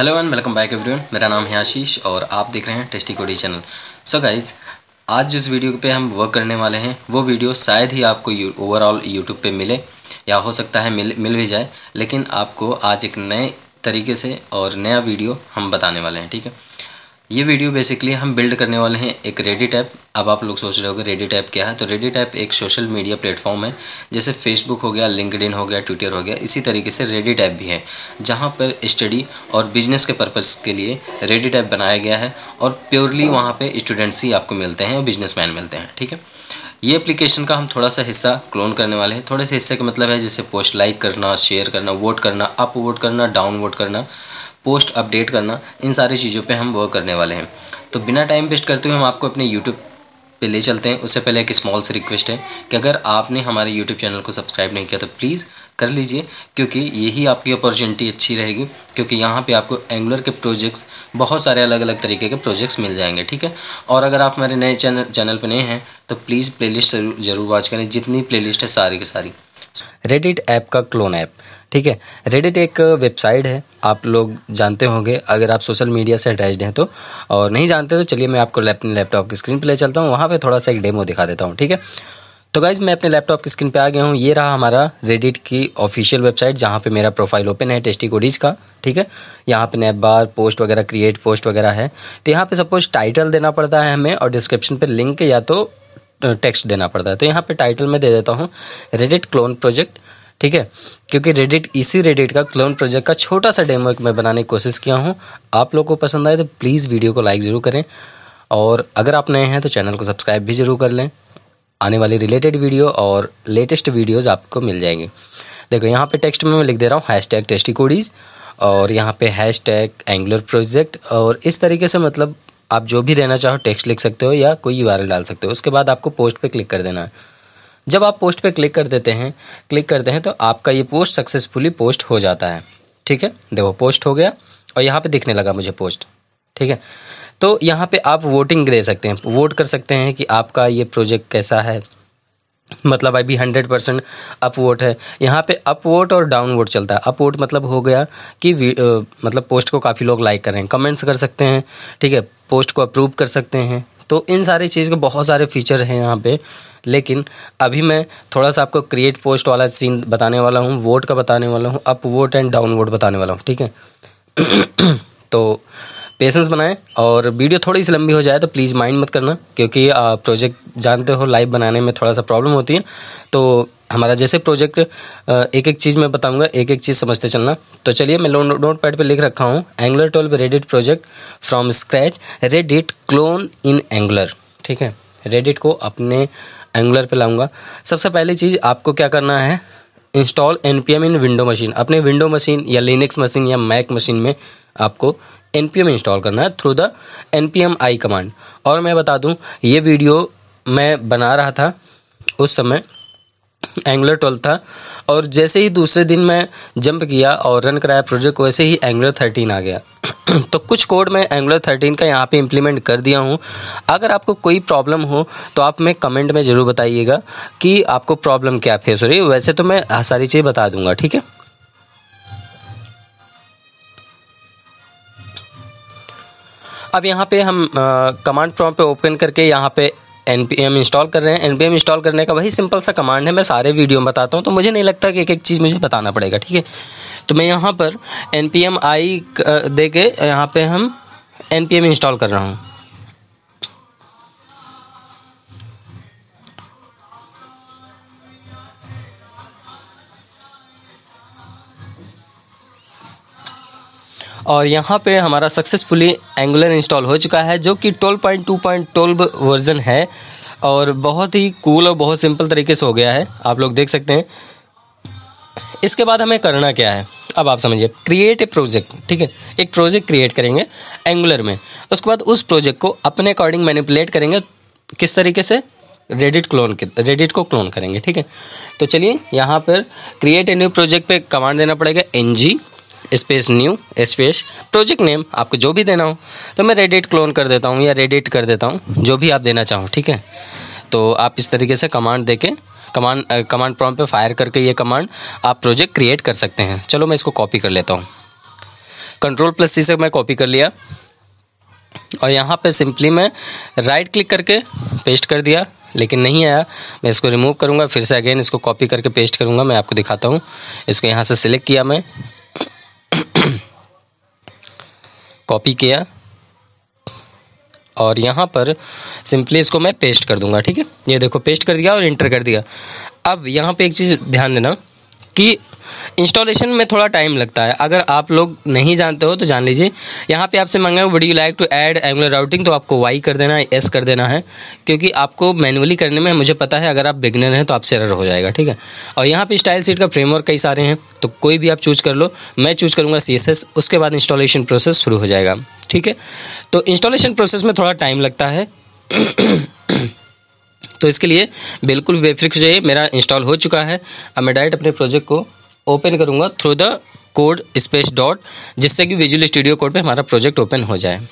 Hello and welcome back everyone मेरा नाम है आशीष और आप देख रहे हैं टेस्टी कोडी चैनल सो गाइज़ आज जिस वीडियो पे हम वर्क करने वाले हैं वो वीडियो शायद ही आपको ओवरऑल यू, यूट्यूब पे मिले या हो सकता है मिल मिल भी जाए लेकिन आपको आज एक नए तरीके से और नया वीडियो हम बताने वाले हैं ठीक है ये वीडियो बेसिकली हम बिल्ड करने वाले हैं एक रेडिट ऐप अब आप लोग सोच रहे कि रेडिट ऐप क्या है तो रेडिट ऐप एक सोशल मीडिया प्लेटफॉर्म है जैसे फेसबुक हो गया लिंकड हो गया ट्विटर हो गया इसी तरीके से रेडिट ऐप भी है जहाँ पर स्टडी और बिजनेस के पर्पज़ के लिए रेडिट ऐप बनाया गया है और प्योरली वहाँ पर स्टूडेंट्स ही आपको मिलते हैं और बिजनेस मिलते हैं ठीक है ये एप्लीकेशन का हम थोड़ा सा हिस्सा क्लोन करने वाले हैं थोड़े से हिस्से का मतलब है जैसे पोस्ट लाइक करना शेयर करना वोट करना अप वोट करना डाउन वोट करना पोस्ट अपडेट करना इन सारी चीज़ों पे हम वर्क करने वाले हैं तो बिना टाइम वेस्ट करते हुए हम आपको अपने यूट्यूब पे ले चलते हैं उससे पहले एक स्मॉल सी रिक्वेस्ट है कि अगर आपने हमारे यूट्यूब चैनल को सब्सक्राइब नहीं किया तो प्लीज़ कर लीजिए क्योंकि यही आपकी अपॉर्चुनिटी अच्छी रहेगी क्योंकि यहाँ पे आपको एंगुलर के प्रोजेक्ट्स बहुत सारे अलग अलग तरीके के प्रोजेक्ट्स मिल जाएंगे ठीक है और अगर आप हमारे नए चैनल चैनल पर नए हैं तो प्लीज़ लिस्ट ज़रूर वॉच करें जितनी प्ले है सारी की सारी रेडिट ऐप का क्लोन ऐप ठीक है रेडिट एक वेबसाइट है आप लोग जानते होंगे अगर आप सोशल मीडिया से अटैच्ड हैं तो और नहीं जानते तो चलिए मैं आपको अपने लैपटॉप की स्क्रीन पर ले चलता हूँ वहाँ पर थोड़ा सा एक डेमो दिखा देता हूँ ठीक है तो गाइज़ मैं अपने लैपटॉप की स्क्रीन पर आ गया हूँ ये रहा हमारा रेडिट की ऑफिशियल वेबसाइट जहाँ पर मेरा प्रोफाइल ओपन है टेस्टी कोडीज का ठीक है यहाँ पे नैप बार पोस्ट वगैरह क्रिएट पोस्ट वगैरह है तो यहाँ पे सपोज टाइटल देना पड़ता है हमें और डिस्क्रिप्शन पे लिंक या तो टेक्स्ट देना पड़ता है तो यहाँ पे टाइटल मैं दे देता हूँ रेडिट क्लोन प्रोजेक्ट ठीक है क्योंकि रेडिट इसी रेडिट का क्लोन प्रोजेक्ट का छोटा सा डेमो मैं बनाने की कोशिश किया हूँ आप लोग को पसंद आए तो प्लीज़ वीडियो को लाइक ज़रूर करें और अगर आप नए हैं तो चैनल को सब्सक्राइब भी ज़रूर कर लें आने वाली रिलेटेड वीडियो और लेटेस्ट वीडियोज़ आपको मिल जाएंगे देखो यहाँ पे टेक्स्ट में मैं लिख दे रहा हूँ हैश टैग टेस्टी कोडीज़ और यहाँ पे हैश टैग एंगुलर प्रोजेक्ट और इस तरीके से मतलब आप जो भी देना चाहो टेक्स्ट लिख सकते हो या कोई यू डाल सकते हो उसके बाद आपको पोस्ट पे क्लिक कर देना है जब आप पोस्ट पे क्लिक कर देते हैं क्लिक करते हैं तो आपका ये पोस्ट सक्सेसफुली पोस्ट हो जाता है ठीक है देखो पोस्ट हो गया और यहाँ पे दिखने लगा मुझे पोस्ट ठीक है तो यहाँ पे आप वोटिंग दे सकते हैं वोट कर सकते हैं कि आपका ये प्रोजेक्ट कैसा है मतलब अभी हंड्रेड परसेंट अप वोट है यहाँ पे अप वोट और डाउन वोट चलता है अप वोट मतलब हो गया कि आ, मतलब पोस्ट को काफ़ी लोग लाइक कर रहे हैं कमेंट्स कर सकते हैं ठीक है पोस्ट को अप्रूव कर सकते हैं तो इन सारी चीज़ के बहुत सारे फीचर हैं यहाँ पे लेकिन अभी मैं थोड़ा सा आपको क्रिएट पोस्ट वाला सीन बताने वाला हूँ वोट का बताने वाला हूँ up vote and down vote बताने वाला हूँ ठीक है तो पेशेंस बनाएं और वीडियो थोड़ी सी लंबी हो जाए तो प्लीज़ माइंड मत करना क्योंकि प्रोजेक्ट जानते हो लाइव बनाने में थोड़ा सा प्रॉब्लम होती है तो हमारा जैसे प्रोजेक्ट एक एक चीज़ मैं बताऊंगा एक एक चीज़ समझते चलना तो चलिए मैं नोट पैड पर लिख रखा हूँ Angular twelve Reddit project from scratch Reddit clone in Angular ठीक है रेडिट को अपने एंगुलर पर लाऊँगा सबसे पहली चीज़ आपको क्या करना है install N P M in window machine अपने विंडो मशीन या लिनक्स मशीन या मैक मशीन में आपको एन इंस्टॉल करना है through the N P M I command और मैं बता दूँ ये वीडियो मैं बना रहा था उस समय एंगुलर ट्वेल्व था और जैसे ही दूसरे दिन मैं जंप किया और रन कराया प्रोजेक्ट को वैसे ही एंगुलर थर्टीन आ गया तो कुछ कोड मैं एंगुलर थर्टीन का यहाँ पे इम्प्लीमेंट कर दिया हूँ अगर आपको कोई प्रॉब्लम हो तो आप मैं कमेंट में ज़रूर बताइएगा कि आपको प्रॉब्लम क्या फेस हो रही है वैसे तो मैं सारी चीज़ें बता दूंगा ठीक है अब यहाँ पे हम कमांड प्रॉम्प्ट पे ओपन करके यहाँ पे एन पी एम इंस्टॉल कर रहे हैं एन पी एम इंस्टॉल करने का वही सिंपल सा कमांड है मैं सारे वीडियो में बताता हूँ तो मुझे नहीं लगता कि एक एक चीज़ मुझे बताना पड़ेगा ठीक है तो मैं यहाँ पर एन पी एम आई दे के यहाँ पर हम एन पी एम इंस्टॉल कर रहा हूँ और यहाँ पे हमारा सक्सेसफुली एंगुलर इंस्टॉल हो चुका है जो कि 12.2.12 वर्जन है और बहुत ही कूल और बहुत सिंपल तरीके से हो गया है आप लोग देख सकते हैं इसके बाद हमें करना क्या है अब आप समझिए क्रिएट ए प्रोजेक्ट ठीक है एक प्रोजेक्ट क्रिएट करेंगे एंगुलर में उसके बाद उस प्रोजेक्ट को अपने अकॉर्डिंग मैनिपुलेट करेंगे किस तरीके से रेडिट क्लोन के रेडिट को क्लोन करेंगे ठीक है तो चलिए यहाँ पर क्रिएट ए न्यू प्रोजेक्ट पे कमांड देना पड़ेगा N G space new space project name आपको जो भी देना हो तो मैं रेडिट क्लोन कर देता हूँ या रेडिट कर देता हूँ जो भी आप देना चाहो ठीक है तो आप इस तरीके से कमांड दे के कमांड कमांड प्रॉम पे फायर करके ये कमांड आप प्रोजेक्ट क्रिएट कर सकते हैं चलो मैं इसको कॉपी कर लेता हूँ कंट्रोल प्लस सी से मैं कॉपी कर लिया और यहाँ पे सिंपली मैं राइट क्लिक करके पेस्ट कर दिया लेकिन नहीं आया मैं इसको रिमूव करूँगा फिर से अगेन इसको कॉपी करके पेस्ट करूँगा मैं आपको दिखाता हूँ इसको यहाँ से सिलेक्ट किया मैं कॉपी किया और यहाँ पर सिंपली इसको मैं पेस्ट कर दूंगा ठीक है ये देखो पेस्ट कर दिया और इंटर कर दिया अब यहाँ पे एक चीज़ ध्यान देना कि इंस्टॉलेशन में थोड़ा टाइम लगता है अगर आप लोग नहीं जानते हो तो जान लीजिए यहाँ पे आपसे मांगा would you like to add Angular routing तो आपको वाई कर देना है एस कर देना है क्योंकि आपको मैनुअली करने में मुझे पता है अगर आप बिगनर हैं तो आपसे एरर हो जाएगा ठीक है और यहाँ पर स्टाइल सीट का फ्रेमवर्क कई सारे हैं तो कोई भी आप चूज़ कर लो मैं चूज़ करूँगा सी उसके बाद इंस्टॉलेशन प्रोसेस शुरू हो जाएगा ठीक है तो इंस्टॉलेशन प्रोसेस में थोड़ा टाइम लगता है तो इसके लिए बिल्कुल बेफिक्र जाइए मेरा इंस्टॉल हो चुका है अब मैं डायरेक्ट अपने प्रोजेक्ट को ओपन करूँगा through the code space dot जिससे कि विजुअल स्टूडियो कोड पे हमारा प्रोजेक्ट ओपन हो जाए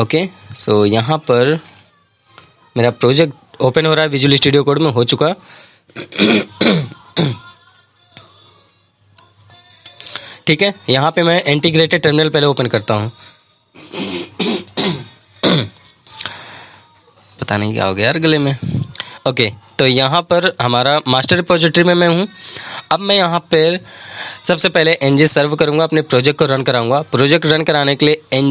ओके सो यहाँ पर मेरा प्रोजेक्ट ओपन हो रहा है विजुअल स्टूडियो कोड में हो चुका ठीक है यहाँ पे मैं इंटीग्रेटेड टर्मिनल पहले ओपन करता हूँ पता नहीं क्या हो गया यार गले में ओके तो यहाँ पर हमारा मास्टर रिपोजिटरी में मैं हूँ अब मैं यहाँ पर सबसे पहले एन सर्व करूँगा अपने प्रोजेक्ट को रन कराऊँगा प्रोजेक्ट रन कराने के लिए N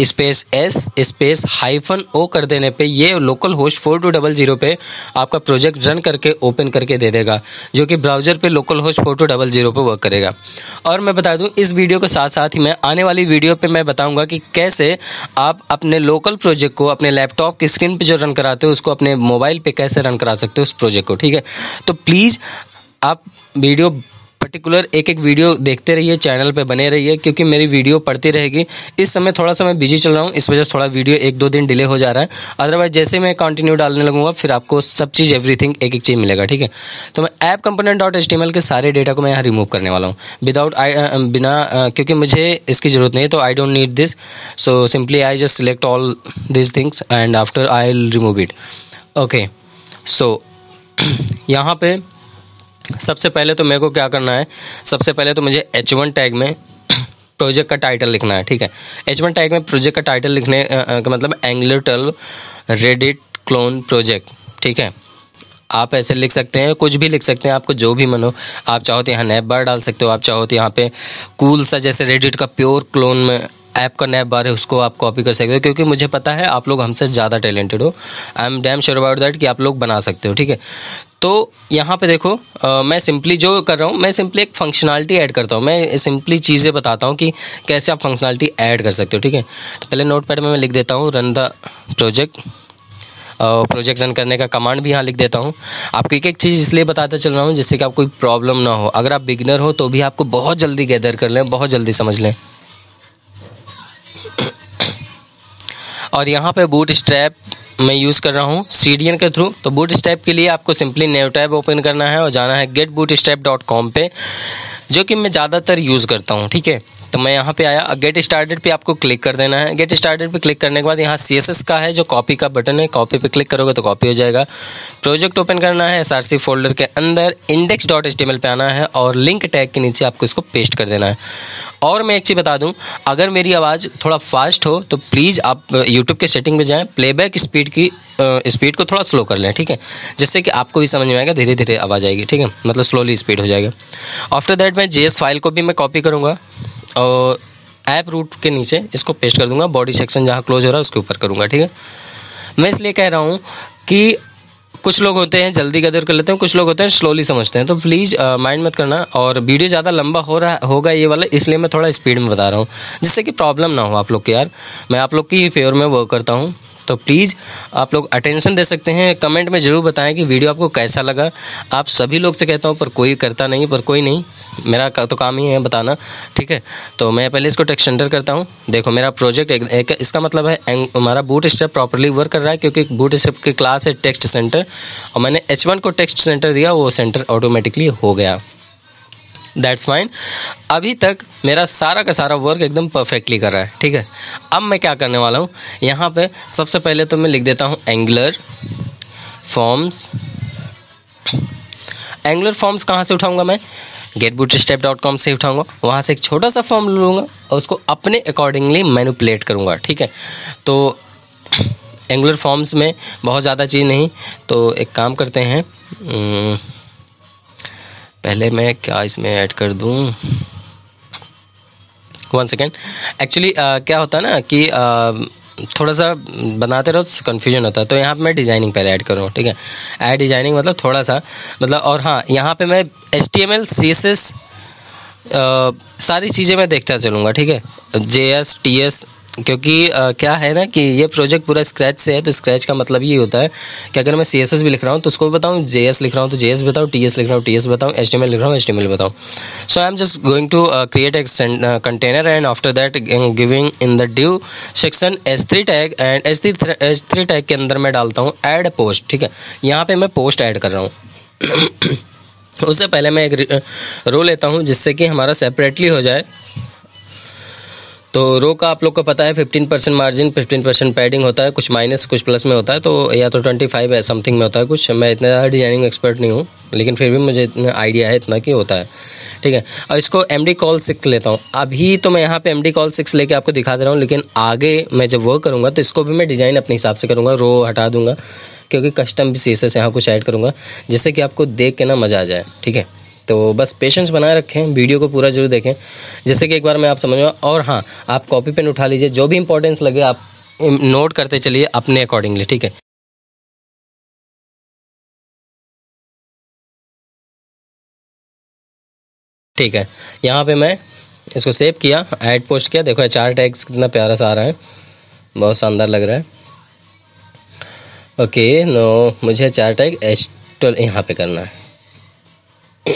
space S space hyphen O कर देने पे ये local host four two double zero पे आपका प्रोजेक्ट रन करके ओपन करके दे देगा जो कि ब्राउज़र पे local host four two double zero पर वर्क करेगा और मैं बता दूं इस वीडियो के साथ साथ ही मैं आने वाली वीडियो पे मैं बताऊंगा कि कैसे आप अपने लोकल प्रोजेक्ट को अपने लैपटॉप की स्क्रीन पर जो रन कराते हो उसको अपने मोबाइल पर कैसे रन करा सकते हो उस प्रोजेक्ट को ठीक है तो प्लीज़ आप वीडियो पर्टिकुलर एक एक वीडियो देखते रहिए चैनल पे बने रहिए क्योंकि मेरी वीडियो पड़ती रहेगी इस समय थोड़ा सा मैं बिजी चल रहा हूँ इस वजह से थोड़ा वीडियो एक दो दिन डिले हो जा रहा है अदरवाइज जैसे मैं कंटिन्यू डालने लगूंगा फिर आपको सब चीज़ एवरीथिंग एक एक चीज़ मिलेगा ठीक है तो मैं ऐप कंपोनेंट डॉट एच के सारे डेटा को मैं यहाँ रिमूव करने वाला हूँ विदाउट आई बिना क्योंकि मुझे इसकी ज़रूरत नहीं है तो I don't need this so simply I just select all this things and after I remove it okay so यहाँ पे सबसे पहले तो मेरे को क्या करना है सबसे पहले तो मुझे एच वन टैग में प्रोजेक्ट का टाइटल लिखना है ठीक है एच वन टैग में प्रोजेक्ट का टाइटल लिखने का मतलब Angular twelve Reddit clone project ठीक है आप ऐसे लिख सकते हैं कुछ भी लिख सकते हैं आपको जो भी मन हो आप चाहो तो यहाँ नैप बार डाल सकते हो आप चाहो तो यहाँ पे कूल सा जैसे रेडिट का प्योर क्लोन में ऐप का नैप बार है उसको आप कॉपी कर सकते हो क्योंकि मुझे पता है आप लोग हमसे ज़्यादा टैलेंटेड हो I am damn sure about that कि आप लोग बना सकते हो ठीक है तो यहाँ पे देखो आ, मैं सिंपली जो कर रहा हूँ मैं सिंपली एक फंक्शनलिटी ऐड करता हूँ मैं सिंपली चीज़ें बताता हूँ कि कैसे आप फंक्शनलिटी ऐड कर सकते हो ठीक है तो पहले नोट पैड में मैं लिख देता हूँ run the project project run करने का कमांड भी यहाँ लिख देता हूँ आपको एक एक चीज़ इसलिए बताता चल रहा हूँ जिससे कि आपको कोई प्रॉब्लम ना हो अगर आप बिगनर हो तो भी आपको बहुत जल्दी गैदर कर लें बहुत जल्दी समझ लें और यहाँ पे बूट स्ट्रैप मैं यूज़ कर रहा हूँ सी के थ्रू तो बूट स्टैप के लिए आपको सिंपली नेव टैब ओपन करना है और जाना है get bootstrap dot com पर जो कि मैं ज़्यादातर यूज़ करता हूँ ठीक है तो मैं यहाँ पे आया गेट स्टार्टेड पे आपको क्लिक कर देना है गेट स्टार्टेड पे क्लिक करने के बाद यहाँ सी का है जो कॉपी का बटन है कॉपी पे क्लिक करोगे तो कॉपी हो जाएगा प्रोजेक्ट ओपन करना है एस फोल्डर के अंदर इंडेक्स डॉट पे आना है और लिंक टैग के नीचे आपको इसको पेस्ट कर देना है और मैं एक चीज़ बता दूं अगर मेरी आवाज़ थोड़ा फास्ट हो तो प्लीज़ आप यूट्यूब के सेटिंग में जाएं प्लेबैक स्पीड की स्पीड को थोड़ा स्लो कर लें ठीक है जिससे कि आपको भी समझ में आएगा धीरे धीरे आवाज़ आएगी ठीक है मतलब स्लोली स्पीड हो जाएगा आफ्टर दैट मैं जे फाइल को भी मैं कॉपी करूँगा और ऐप रूट के नीचे इसको पेस्ट कर दूंगा बॉडी सेक्शन जहाँ क्लोज हो रहा है उसके ऊपर करूँगा ठीक है मैं इसलिए कह रहा हूँ कि कुछ लोग होते हैं जल्दी कदर कर लेते हैं कुछ लोग होते हैं स्लोली समझते हैं तो प्लीज़ माइंड uh, मत करना और वीडियो ज़्यादा लंबा हो रहा होगा ये वाला इसलिए मैं थोड़ा स्पीड में बता रहा हूँ जिससे कि प्रॉब्लम ना हो आप लोग के यार मैं आप लोग की ही फेवर में वर्क करता हूँ तो प्लीज़ आप लोग अटेंशन दे सकते हैं कमेंट में ज़रूर बताएं कि वीडियो आपको कैसा लगा आप सभी लोग से कहता हूँ पर कोई करता नहीं पर कोई नहीं मेरा का, तो काम ही है बताना ठीक है तो मैं पहले इसको टेक्स्ट अंडर करता हूँ देखो मेरा प्रोजेक्ट एक, एक इसका मतलब है हमारा बूट स्टेप प्रॉपरली वर्क कर रहा है क्योंकि बूट स्टेप की क्लास है टेक्स्ट सेंटर और मैंने एच को टेक्स्ट सेंटर दिया वो सेंटर ऑटोमेटिकली हो गया दैट्स फाइन अभी तक मेरा सारा का सारा वर्क एकदम परफेक्टली कर रहा है ठीक है अब मैं क्या करने वाला हूँ यहाँ पे सबसे पहले तो मैं लिख देता हूँ एंगुलर फॉर्म्स एंगुलर फॉर्म्स कहाँ से उठाऊँगा मैं कॉम से उठाऊंगा वहाँ से एक छोटा सा फॉर्म लूँगा और उसको अपने अकॉर्डिंगली मैनुपलेट करूँगा ठीक है तो एंगुलर फॉर्म्स में बहुत ज़्यादा चीज़ नहीं तो एक काम करते हैं हम्म, पहले मैं क्या इसमें ऐड कर दूँ वन सेकेंड एक्चुअली क्या होता है ना कि uh, थोड़ा सा बनाते रहो कन्फ्यूजन होता है तो यहाँ पे मैं डिज़ाइनिंग पहले ऐड करूँ ठीक है ऐड डिज़ाइनिंग मतलब थोड़ा सा मतलब और हाँ यहाँ पे मैं H T M L C S S सारी चीज़ें मैं देखता चलूँगा ठीक है जे एस टी एस क्योंकि आ, क्या है ना कि ये प्रोजेक्ट पूरा स्क्रैच से है तो स्क्रैच का मतलब ये होता है कि अगर मैं सी भी लिख रहा हूँ तो उसको भी बताऊँ जे लिख रहा हूँ तो जे बताऊँ टी लिख रहा हूँ टी एस बताऊँ एच लिख रहा हूँ एच बताऊँ so I am just going to create a container and after that giving in the div section H tag and H three tag के अंदर मैं डालता हूँ एड पोस्ट ठीक है यहाँ पर मैं पोस्ट ऐड कर रहा हूँ उससे पहले मैं एक रो uh, लेता हूँ जिससे कि हमारा सेपरेटली हो जाए तो रो का आप लोग को पता है 15 परसेंट मार्जिन 15 परसेंट पैडिंग होता है कुछ माइनस कुछ प्लस में होता है तो या तो 25 है समथिंग में होता है कुछ मैं इतना ज़्यादा डिजाइनिंग एक्सपर्ट नहीं हूँ लेकिन फिर भी मुझे इतना आइडिया है इतना कि होता है ठीक है और इसको एम डी कॉल सिक्स लेता हूँ अभी तो मैं यहाँ पर एम डी कॉल सिक्स लेके आपको दिखा दे रहा हूँ लेकिन आगे मैं जब वर्क करूँगा तो इसको भी मैं डिज़ाइन अपने हिसाब से करूँगा रो हटा दूँगा क्योंकि कस्टम भी सीसेस यहाँ कुछ ऐड करूँगा जिससे कि आपको देख के ना मज़ा आ जाए ठीक है तो बस पेशेंस बनाए रखें वीडियो को पूरा जरूर देखें जैसे कि एक बार मैं आप समझ में और हाँ आप कॉपी पेन उठा लीजिए जो भी इंपॉर्टेंस लगे आप नोट करते चलिए अपने अकॉर्डिंगली ठीक है ठीक है यहाँ पे मैं इसको सेव किया ऐड पोस्ट किया देखो चार टैग्स कितना प्यारा सा आ रहा है बहुत शानदार लग रहा है ओके नो मुझे चार टैग एच ट्वेल्व यहाँ पे करना है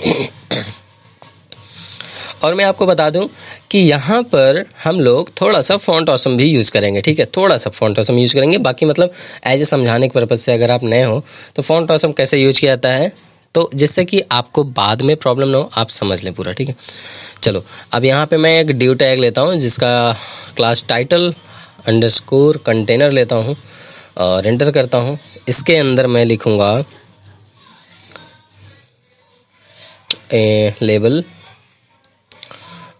और मैं आपको बता दूं कि यहाँ पर हम लोग थोड़ा सा फॉन्ट ऑसम भी यूज़ करेंगे ठीक है थोड़ा सा फॉन्ट ऑसम यूज़ करेंगे बाकी मतलब एज ए समझाने के पर्पज़ से अगर आप नए हो तो फॉन्ट ऑसम कैसे यूज किया जाता है तो जिससे कि आपको बाद में प्रॉब्लम ना हो आप समझ लें पूरा ठीक है चलो अब यहाँ पे मैं एक ड्यू टैग लेता हूँ जिसका क्लास टाइटल अंडरस्कोर कंटेनर लेता हूँ और एंटर करता हूँ इसके अंदर मैं लिखूँगा ए लेबल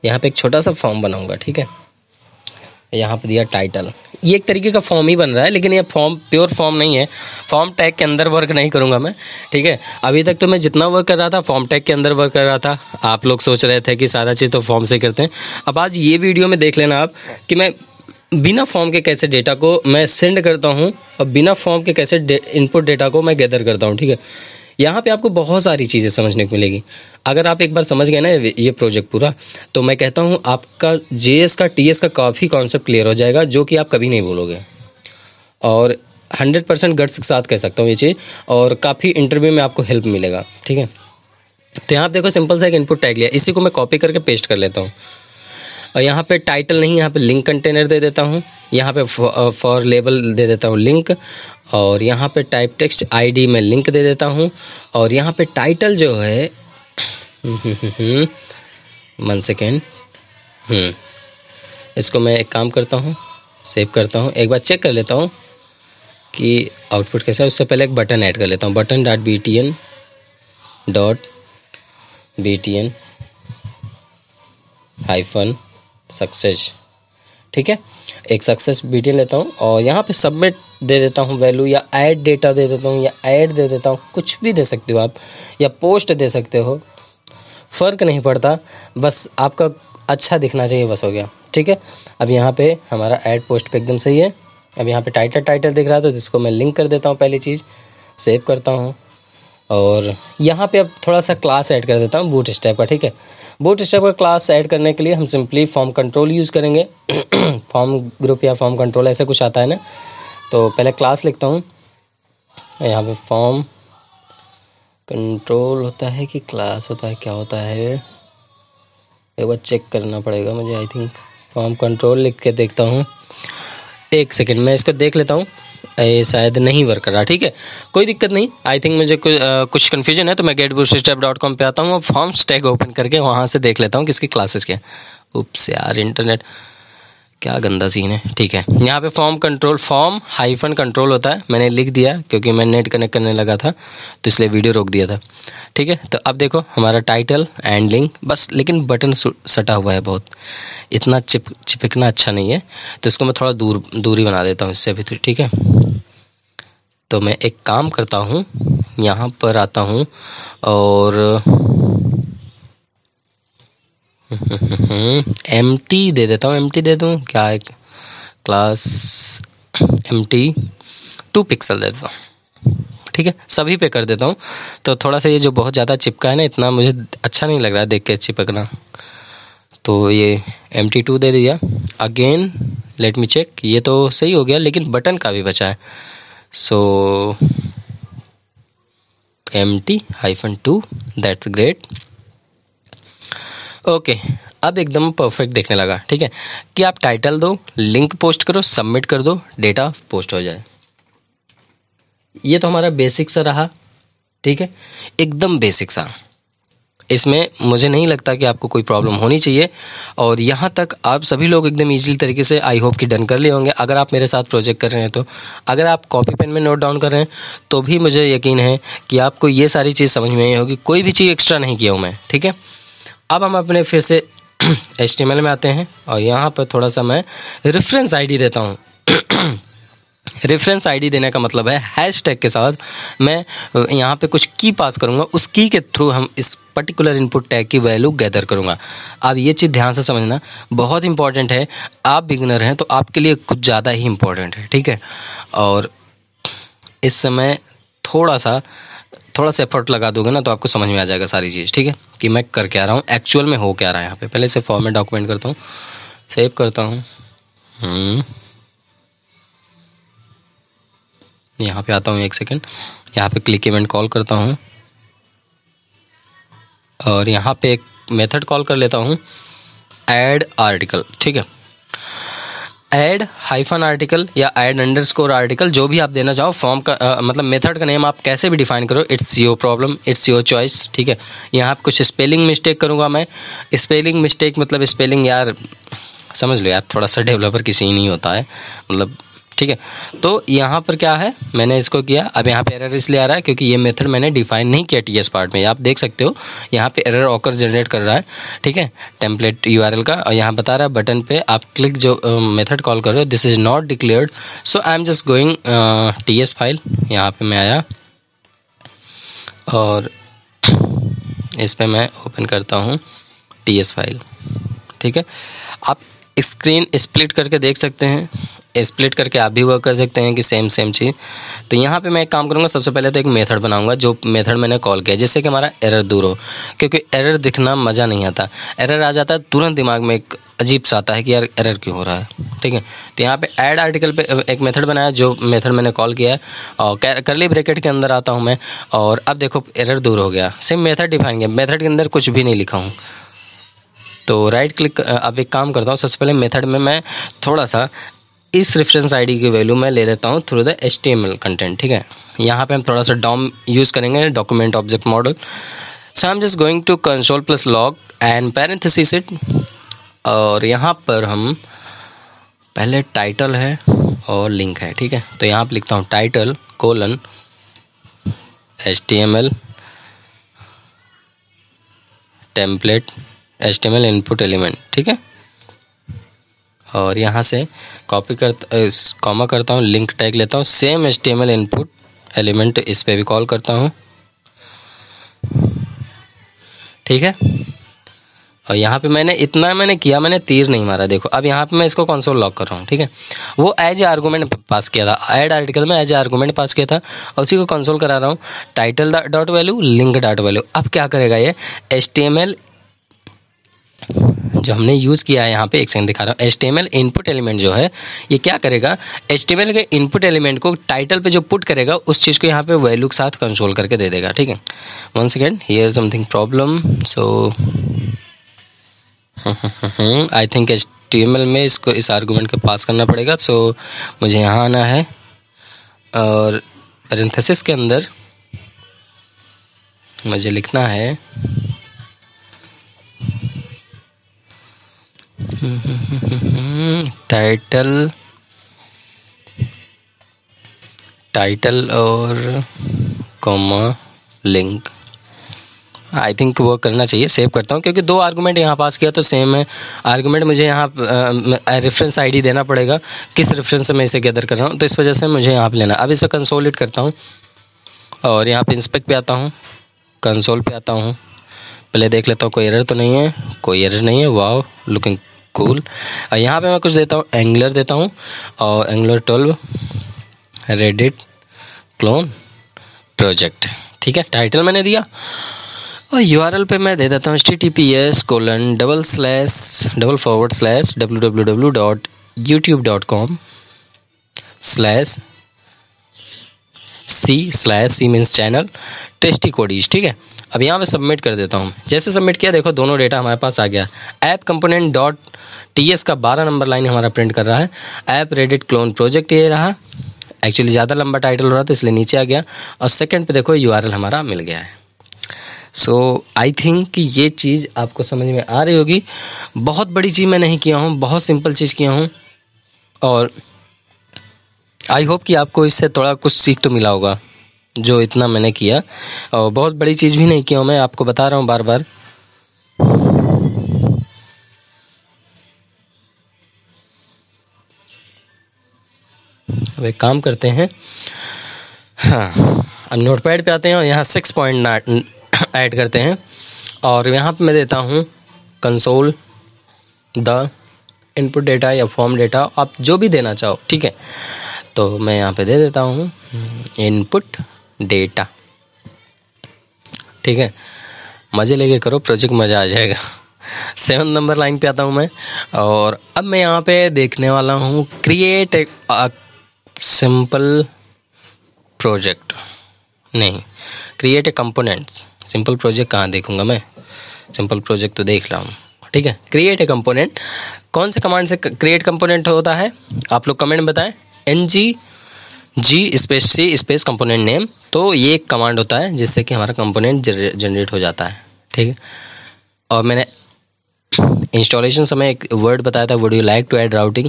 यहाँ पे एक छोटा सा फॉर्म बनाऊंगा ठीक है यहाँ पे दिया टाइटल ये एक तरीके का फॉर्म ही बन रहा है लेकिन ये फॉर्म प्योर फॉर्म नहीं है फॉर्म टैग के अंदर वर्क नहीं करूँगा मैं ठीक है अभी तक तो मैं जितना वर्क कर रहा था फॉर्म टैग के अंदर वर्क कर रहा था आप लोग सोच रहे थे कि सारा चीज़ तो फॉर्म से करते हैं अब आज ये वीडियो में देख लेना आप कि मैं बिना फॉर्म के कैसे डेटा को मैं सेंड करता हूँ और बिना फॉर्म के कैसे इनपुट डेटा को मैं गैदर करता हूँ ठीक है यहाँ पे आपको बहुत सारी चीज़ें समझने को मिलेगी अगर आप एक बार समझ गए ना ये प्रोजेक्ट पूरा तो मैं कहता हूँ आपका जे का टी का काफ़ी कॉन्सेप्ट क्लियर हो जाएगा जो कि आप कभी नहीं भूलोगे और हंड्रेड परसेंट गट्स के साथ कह सकता हूँ ये चीज़ और काफ़ी इंटरव्यू में आपको हेल्प मिलेगा ठीक है तो यहाँ आप देखो सिंपल सा एक इनपुट टैग लिया इसी को मैं कॉपी करके पेस्ट कर लेता हूँ और यहाँ पे टाइटल नहीं यहाँ पे लिंक कंटेनर दे देता हूँ यहाँ पे फॉर लेबल uh, दे देता हूँ लिंक और यहाँ पे टाइप टेक्स्ट आईडी में लिंक दे देता हूँ और यहाँ पे टाइटल जो है वन सेकेंड हम्म, इसको मैं एक काम करता हूँ सेव करता हूँ एक बार चेक कर लेता हूँ कि आउटपुट कैसा है उससे पहले एक बटन ऐड कर लेता हूँ button dot B T N dot B T N hyphen success ठीक है एक सक्सेस वीडियो लेता हूँ और यहाँ पे सबमिट दे देता हूँ वैल्यू या ऐड डेटा दे देता हूँ या ऐड दे देता हूँ कुछ भी दे सकते हो आप या पोस्ट दे सकते हो फ़र्क नहीं पड़ता बस आपका अच्छा दिखना चाहिए बस हो गया ठीक है अब यहाँ पे हमारा ऐड पोस्ट पे एकदम सही है अब यहाँ पे टाइटल टाइटल दिख रहा है तो जिसको मैं लिंक कर देता हूँ पहली चीज़ सेव करता हूँ और यहाँ पे अब थोड़ा सा क्लास ऐड कर देता हूँ बूट स्टेप का ठीक है बूट स्टेप का क्लास ऐड करने के लिए हम सिंपली फॉर्म कंट्रोल यूज़ करेंगे फॉर्म ग्रुप या फॉर्म कंट्रोल ऐसा कुछ आता है ना तो पहले क्लास लिखता हूँ यहाँ पे फॉर्म कंट्रोल होता है कि क्लास होता है क्या होता है एक बार चेक करना पड़ेगा मुझे आई थिंक फॉर्म कंट्रोल लिख के देखता हूँ एक सेकेंड मैं इसको देख लेता हूँ ये शायद नहीं वर्क कर रहा ठीक है कोई दिक्कत नहीं आई थिंक मुझे कुछ आ, कुछ कन्फ्यूजन है तो मैं गेट स्टेप डॉट कॉम पर आता हूँ और फॉर्म्स टैग ओपन करके वहाँ से देख लेता हूँ किसकी क्लासेस के से यार इंटरनेट क्या गंदा सीन है ठीक है यहाँ पे form control form hyphen control होता है मैंने लिख दिया क्योंकि मैं नेट कनेक्ट करने लगा था तो इसलिए वीडियो रोक दिया था ठीक है तो अब देखो हमारा टाइटल एंड लिंक बस लेकिन बटन सटा हुआ है बहुत इतना चिप चिपकना अच्छा नहीं है तो इसको मैं थोड़ा दूर दूरी बना देता हूँ इससे अभी तो ठीक है तो मैं एक काम करता हूँ यहाँ पर आता हूँ और एम टी दे देता हूँ एम टी दे दूँ क्या एक class M T two pixel दे देता हूँ ठीक है सभी पे कर देता हूँ तो थोड़ा सा ये जो बहुत ज़्यादा चिपका है ना इतना मुझे अच्छा नहीं लग रहा है देख के चिपकना तो ये एम टी टू दे दिया अगेन लेट मी चेक ये तो सही हो गया लेकिन बटन का भी बचा है so empty hyphen 2 that's great okay okay, अब एकदम परफेक्ट देखने लगा ठीक है कि आप टाइटल दो लिंक पोस्ट करो सबमिट कर दो डेटा पोस्ट हो जाए ये तो हमारा बेसिक सा रहा ठीक है एकदम बेसिक सा इसमें मुझे नहीं लगता कि आपको कोई प्रॉब्लम होनी चाहिए और यहाँ तक आप सभी लोग एकदम ईजी तरीके से आई होप कि डन कर लिए होंगे अगर आप मेरे साथ प्रोजेक्ट कर रहे हैं तो अगर आप कॉपी पेन में नोट डाउन कर रहे हैं तो भी मुझे यकीन है कि आपको ये सारी चीज़ समझ में आई होगी कोई भी चीज़ एक्स्ट्रा नहीं किया हूँ मैं ठीक है अब हम अपने फिर से एच में आते हैं और यहाँ पर थोड़ा सा मैं रेफरेंस आई देता हूँ रेफरेंस आईडी देने का मतलब है हैश टैग के साथ मैं यहाँ पे कुछ की पास करूँगा उस की के थ्रू हम इस पर्टिकुलर इनपुट टैग की वैल्यू गैदर करूँगा आप ये चीज़ ध्यान से समझना बहुत इंपॉर्टेंट है आप बिगनर हैं तो आपके लिए कुछ ज़्यादा ही इम्पोर्टेंट है ठीक है और इस समय थोड़ा सा थोड़ा सा एफर्ट लगा दोगे ना तो आपको समझ में आ जाएगा सारी चीज़ ठीक है कि मैं करके आ रहा हूँ एक्चुअल में हो क्या रहा है यहाँ पे पहले से फॉर्मेट डॉक्यूमेंट करता हूँ सेव करता हूँ हम्म। यहाँ पे आता हूँ एक सेकेंड यहाँ पे क्लिक इवेंट कॉल करता हूँ और यहाँ पे एक मेथड कॉल कर लेता हूँ ऐड आर्टिकल ठीक है ऐड हाइफन आर्टिकल या ऐड अंडरस्कोर आर्टिकल जो भी आप देना चाहो फॉर्म का आ, मतलब मेथड का नेम आप कैसे भी डिफाइन करो it's your problem it's your choice ठीक है यहाँ कुछ स्पेलिंग मिस्टेक करूँगा मैं स्पेलिंग मिस्टेक मतलब स्पेलिंग यार समझ लो यार थोड़ा सा डेवलपर किसी नहीं होता है मतलब ठीक है तो यहाँ पर क्या है मैंने इसको किया अब यहाँ पे एरर इसलिए आ रहा है क्योंकि ये मेथड मैंने डिफाइन नहीं किया टी एस पार्ट में आप देख सकते हो यहाँ पे एरर ऑकर जनरेट कर रहा है ठीक है टेम्पलेट यू आर एल का और यहाँ बता रहा है बटन पे आप क्लिक जो मेथड कॉल कर रहे हो this is not declared so I am just going T S file यहाँ पर मैं आया और इस पर मैं ओपन करता हूँ टी एस फाइल ठीक है आप स्क्रीन स्प्लिट करके देख सकते हैं स्प्लिट करके आप भी वर्क कर सकते हैं कि सेम सेम चीज़ तो यहाँ पे मैं एक काम करूँगा सबसे पहले तो एक मेथड बनाऊँगा जो मेथड मैंने कॉल किया जिससे कि हमारा एरर दूर हो क्योंकि एरर दिखना मज़ा नहीं आता एरर आ जाता है तुरंत दिमाग में एक अजीब सा आता है कि यार एरर क्यों हो रहा है ठीक है तो यहाँ पे ऐड आर्टिकल पे एक मेथड बनाया जो मेथड मैंने कॉल किया है और करली ब्रैकेट के अंदर आता हूँ मैं और अब देखो एरर दूर हो गया सिर्फ मेथड डिफाइन किया मेथड के अंदर कुछ भी नहीं लिखा हूँ तो राइट क्लिक अब एक काम करता हूँ सबसे पहले मेथड में मैं थोड़ा सा इस रेफरेंस आईडी की वैल्यू मैं ले लेता हूँ थ्रू द एच कंटेंट ठीक है यहाँ पे हम थोड़ा सा डॉम यूज़ करेंगे document object model so I am just going to console plus log and parenthesis it और यहाँ पर हम पहले टाइटल है और लिंक है ठीक है तो यहाँ पर लिखता हूँ title colon H T M L template H input element ठीक है और यहाँ से कॉपी कर कॉमा करता हूँ लिंक टैग लेता हूँ सेम एच इनपुट एलिमेंट इस पर भी कॉल करता हूँ ठीक है और यहाँ पे मैंने इतना मैंने किया मैंने तीर नहीं मारा देखो अब यहाँ पे मैं इसको कंसोल लॉक कर रहा हूँ ठीक है वो एज ए आर्गूमेंट पास किया था एड आर्टिकल में एज ए आर्गूमेंट पास किया था और उसी को कंसोल करा रहा हूँ title dot value link dot value अब क्या करेगा ये एच टी एम एल जो हमने यूज़ किया है यहाँ पे एक सेकंड दिखा रहा हूँ एच इनपुट एलिमेंट जो है ये क्या करेगा एच के इनपुट एलिमेंट को टाइटल पे जो पुट करेगा उस चीज़ को यहाँ पे वैल्यू के साथ कंट्रोल करके दे देगा ठीक है one second here something problem so I think H में इसको इस आर्गूमेंट को पास करना पड़ेगा सो so, मुझे यहाँ आना है और पेरेंथेसिस के अंदर मुझे लिखना है टाइटल टाइटल और कॉमा लिंक आई थिंक वो करना चाहिए सेव करता हूँ क्योंकि दो आर्गूमेंट यहाँ पास किया तो सेम है आर्गूमेंट मुझे यहाँ रेफरेंस आईडी देना पड़ेगा किस रेफरेंस से मैं इसे गैदर कर रहा हूँ तो इस वजह से मुझे यहाँ पे लेना अब इसे कंसोलिट करता हूँ और यहाँ पे इंस्पेक्ट पे आता हूँ कंसोल पे आता हूँ पहले देख लेता हूँ कोई एरर तो नहीं है कोई एरर नहीं है वाह लुकिंग कूल और uh, यहाँ पे मैं कुछ देता हूँ एंगलर देता हूँ और Angular twelve Reddit clone project ठीक है टाइटल मैंने दिया और यू पे मैं दे देता हूँ H T T P S colon double slash double forward slash W W W dot YouTube dot com slash C slash C means channel Testy Codeiz ठीक है अब यहाँ पे सबमिट कर देता हूँ जैसे सबमिट किया देखो दोनों डेटा हमारे पास आ गया app component dot T S का बारह नंबर लाइन हमारा प्रिंट कर रहा है ऐप रेडिट क्लोन प्रोजेक्ट ये रहा एक्चुअली ज़्यादा लंबा टाइटल हो रहा था इसलिए नीचे आ गया और सेकेंड पर देखो यू हमारा मिल गया है सो आई थिंक कि ये चीज़ आपको समझ में आ रही होगी बहुत बड़ी चीज़ मैं नहीं किया हूँ बहुत सिंपल चीज़ किया हूँ और आई होप कि आपको इससे थोड़ा कुछ सीख तो मिला होगा जो इतना मैंने किया और बहुत बड़ी चीज़ भी नहीं किया मैं आपको बता रहा हूँ बार बार अब एक काम करते हैं हाँ अब नोट पैड पर आते हैं और यहाँ सिक्स पॉइंट ऐड करते हैं और यहाँ पे मैं देता हूँ कंसोल द इनपुट डेटा या फॉर्म डेटा आप जो भी देना चाहो ठीक है तो मैं यहाँ पे दे देता हूँ इनपुट डेटा ठीक है मज़े लेके करो प्रोजेक्ट मज़ा आ जाएगा सेवन नंबर लाइन पे आता हूँ मैं और अब मैं यहाँ पे देखने वाला हूँ क्रिएट ए सिंपल प्रोजेक्ट नहीं create a components simple project कहाँ देखूँगा मैं सिंपल प्रोजेक्ट तो देख रहा हूँ ठीक है क्रिएट ए कंपोनेंट कौन से कमांड से क्रिएट कंपोनेंट होता है आप लोग कमेंट बताएं N G G space C space component name तो ये एक कमांड होता है जिससे कि हमारा कंपोनेंट जनरेट हो जाता है ठीक है और मैंने इंस्टॉलेशन समय एक वर्ड बताया था would you like to add routing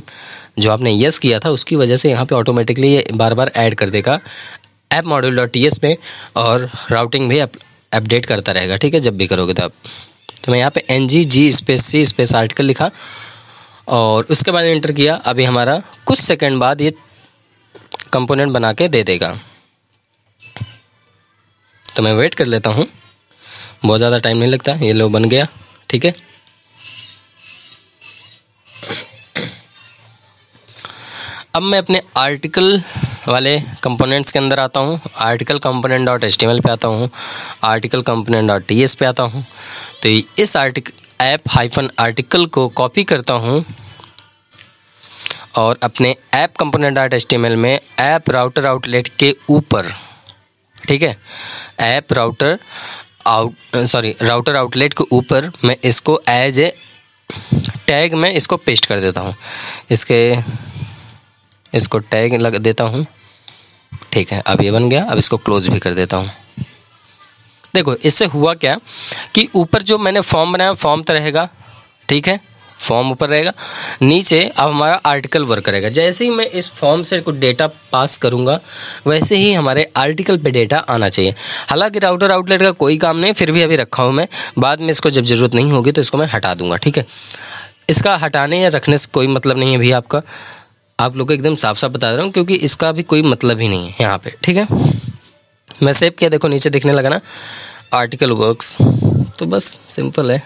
जो आपने यस yes किया था उसकी वजह से यहाँ पे ऑटोमेटिकली ये बार बार ऐड कर देगा ऐप मॉड्यूल डॉट टी पे और राउटिंग भी अपडेट करता रहेगा ठीक है जब भी करोगे तो आप तो मैं यहाँ पे N G G space C space article लिखा और उसके बाद एंटर किया अभी हमारा कुछ सेकंड बाद ये कंपोनेंट बना के दे देगा तो मैं वेट कर लेता हूँ बहुत ज़्यादा टाइम नहीं लगता ये लो बन गया ठीक है अब मैं अपने आर्टिकल वाले कंपोनेंट्स के अंदर आता हूँ आर्टिकल कंपोनेंट डॉट एच पे आता हूँ आर्टिकल कंपोनेंट डॉट टी पे आता हूँ तो इस आर्टिक ऐप हाइफन आर्टिकल को कॉपी करता हूँ और अपने ऐप कंपोनेंट डॉट एच में ऐप राउटर आउटलेट के ऊपर ठीक है app router out sorry router outlet के ऊपर मैं इसको एज ए टैग में इसको पेस्ट कर देता हूँ इसके इसको टैग लग देता हूँ ठीक है अब ये बन गया अब इसको क्लोज भी कर देता हूँ देखो इससे हुआ क्या कि ऊपर जो मैंने फॉर्म बनाया फॉर्म तो रहेगा ठीक है फॉर्म ऊपर रहेगा नीचे अब हमारा आर्टिकल वर्क करेगा जैसे ही मैं इस फॉर्म से कुछ डेटा पास करूँगा वैसे ही हमारे आर्टिकल पे डेटा आना चाहिए हालांकि राउटर आउटलेट का कोई काम नहीं फिर भी अभी रखा हूँ मैं बाद में इसको जब ज़रूरत नहीं होगी तो इसको मैं हटा दूंगा ठीक है इसका हटाने या रखने से कोई मतलब नहीं है अभी आपका आप लोग को एकदम साफ साफ बता रहा हूँ क्योंकि इसका भी कोई मतलब ही नहीं है यहाँ पर ठीक है मैं सेव किया देखो नीचे दिखने लगा ना आर्टिकल वर्कस तो बस सिंपल है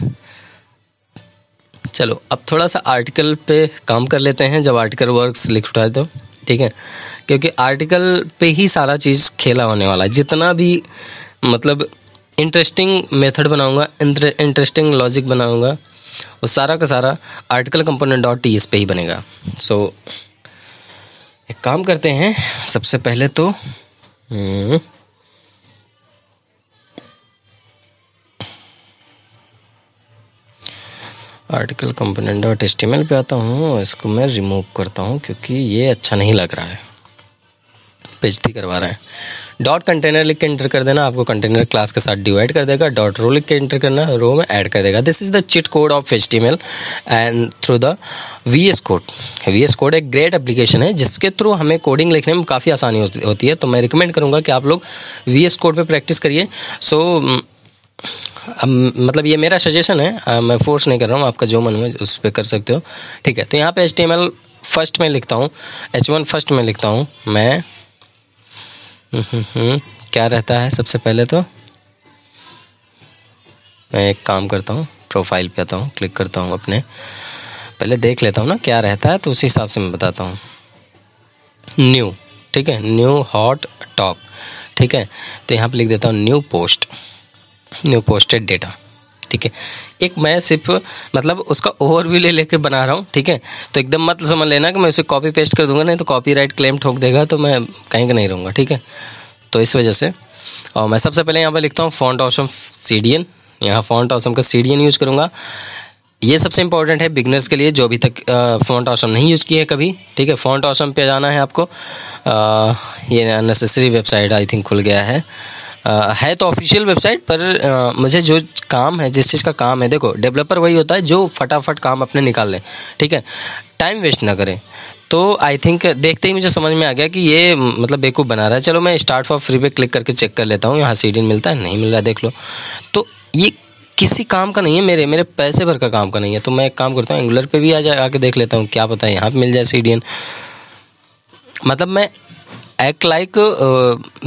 चलो अब थोड़ा सा आर्टिकल पे काम कर लेते हैं जब आर्टिकल वर्क्स लिख उठाए तो ठीक है क्योंकि आर्टिकल पे ही सारा चीज़ खेला होने वाला है जितना भी मतलब इंटरेस्टिंग मेथड बनाऊंगा इंटरेस्टिंग लॉजिक बनाऊंगा वो सारा का सारा article component dot T S पे ही बनेगा सो so, एक काम करते हैं सबसे पहले तो हम्म, आर्टिकल कंपोनेंट डॉट एस पे आता हूँ इसको मैं रिमूव करता हूँ क्योंकि ये अच्छा नहीं लग रहा है पेजती करवा रहा है डॉट कंटेनर लिख के इंटर कर देना आपको कंटेनर क्लास के साथ डिवाइड कर देगा डॉट रो लिख के इंटर करना रो में ऐड कर देगा this is the cheat code of H and through the V S code V S code एक ग्रेट एप्लीकेशन है जिसके थ्रू हमें कोडिंग लिखने में काफ़ी आसानी होती है तो मैं रिकमेंड करूँगा कि आप लोग वी एस कोड पर प्रैक्टिस करिए सो so, अब मतलब ये मेरा सजेशन है आ, मैं फोर्स नहीं कर रहा हूँ आपका जो मन में उस पर कर सकते हो ठीक है तो यहाँ पे एच फर्स्ट में लिखता हूँ एच वन फर्स्ट में लिखता हूँ मैं हम्म, हम्म, हम्म, क्या रहता है सबसे पहले तो मैं एक काम करता हूँ प्रोफाइल पे आता हूँ क्लिक करता हूँ अपने पहले देख लेता हूँ ना क्या रहता है तो उसी हिसाब से मैं बताता हूँ न्यू ठीक है न्यू हॉट टॉप ठीक है तो यहाँ पर लिख देता हूँ new post new posted data ठीक है एक मैं सिर्फ मतलब उसका ओवरव्यू ले लेके बना रहा हूँ ठीक है तो एकदम मत समझ लेना कि मैं उसे कॉपी पेस्ट कर दूंगा नहीं तो कॉपीराइट क्लेम ठोक देगा तो मैं कहीं का नहीं रहूँगा ठीक है तो इस वजह से और मैं सबसे पहले यहाँ पर लिखता हूँ font awesome C D N यहाँ फॉन्ट ऑसम का सी डी एन यूज़ करूँगा ये सबसे इंपॉर्टेंट है बिगनर्स के लिए जो अभी तक फॉन्ट ऑसम नहीं यूज़ किए कभी ठीक है फॉन्ट ऑसम पे जाना है आपको आ, ये अननेसेसरी वेबसाइट आई थिंक खुल गया है है तो ऑफिशियल वेबसाइट पर आ, मुझे जो काम है जिस चीज़ का काम है देखो डेवलपर वही होता है जो फटाफट काम अपने निकाल लें ठीक है टाइम वेस्ट ना करें तो आई थिंक देखते ही मुझे समझ में आ गया कि ये मतलब बेकूफ बना रहा है चलो मैं स्टार्ट फॉर फ्री पे क्लिक करके चेक कर लेता हूँ यहाँ सी मिलता है नहीं मिल रहा है देख लो तो ये किसी काम का नहीं है मेरे मेरे पैसे भर का काम का नहीं है तो मैं एक काम करता हूँ एंगुलर पे भी आ जा आके देख लेता हूँ क्या पता है यहाँ पर मिल जाए सी मतलब मैं एक्ट लाइक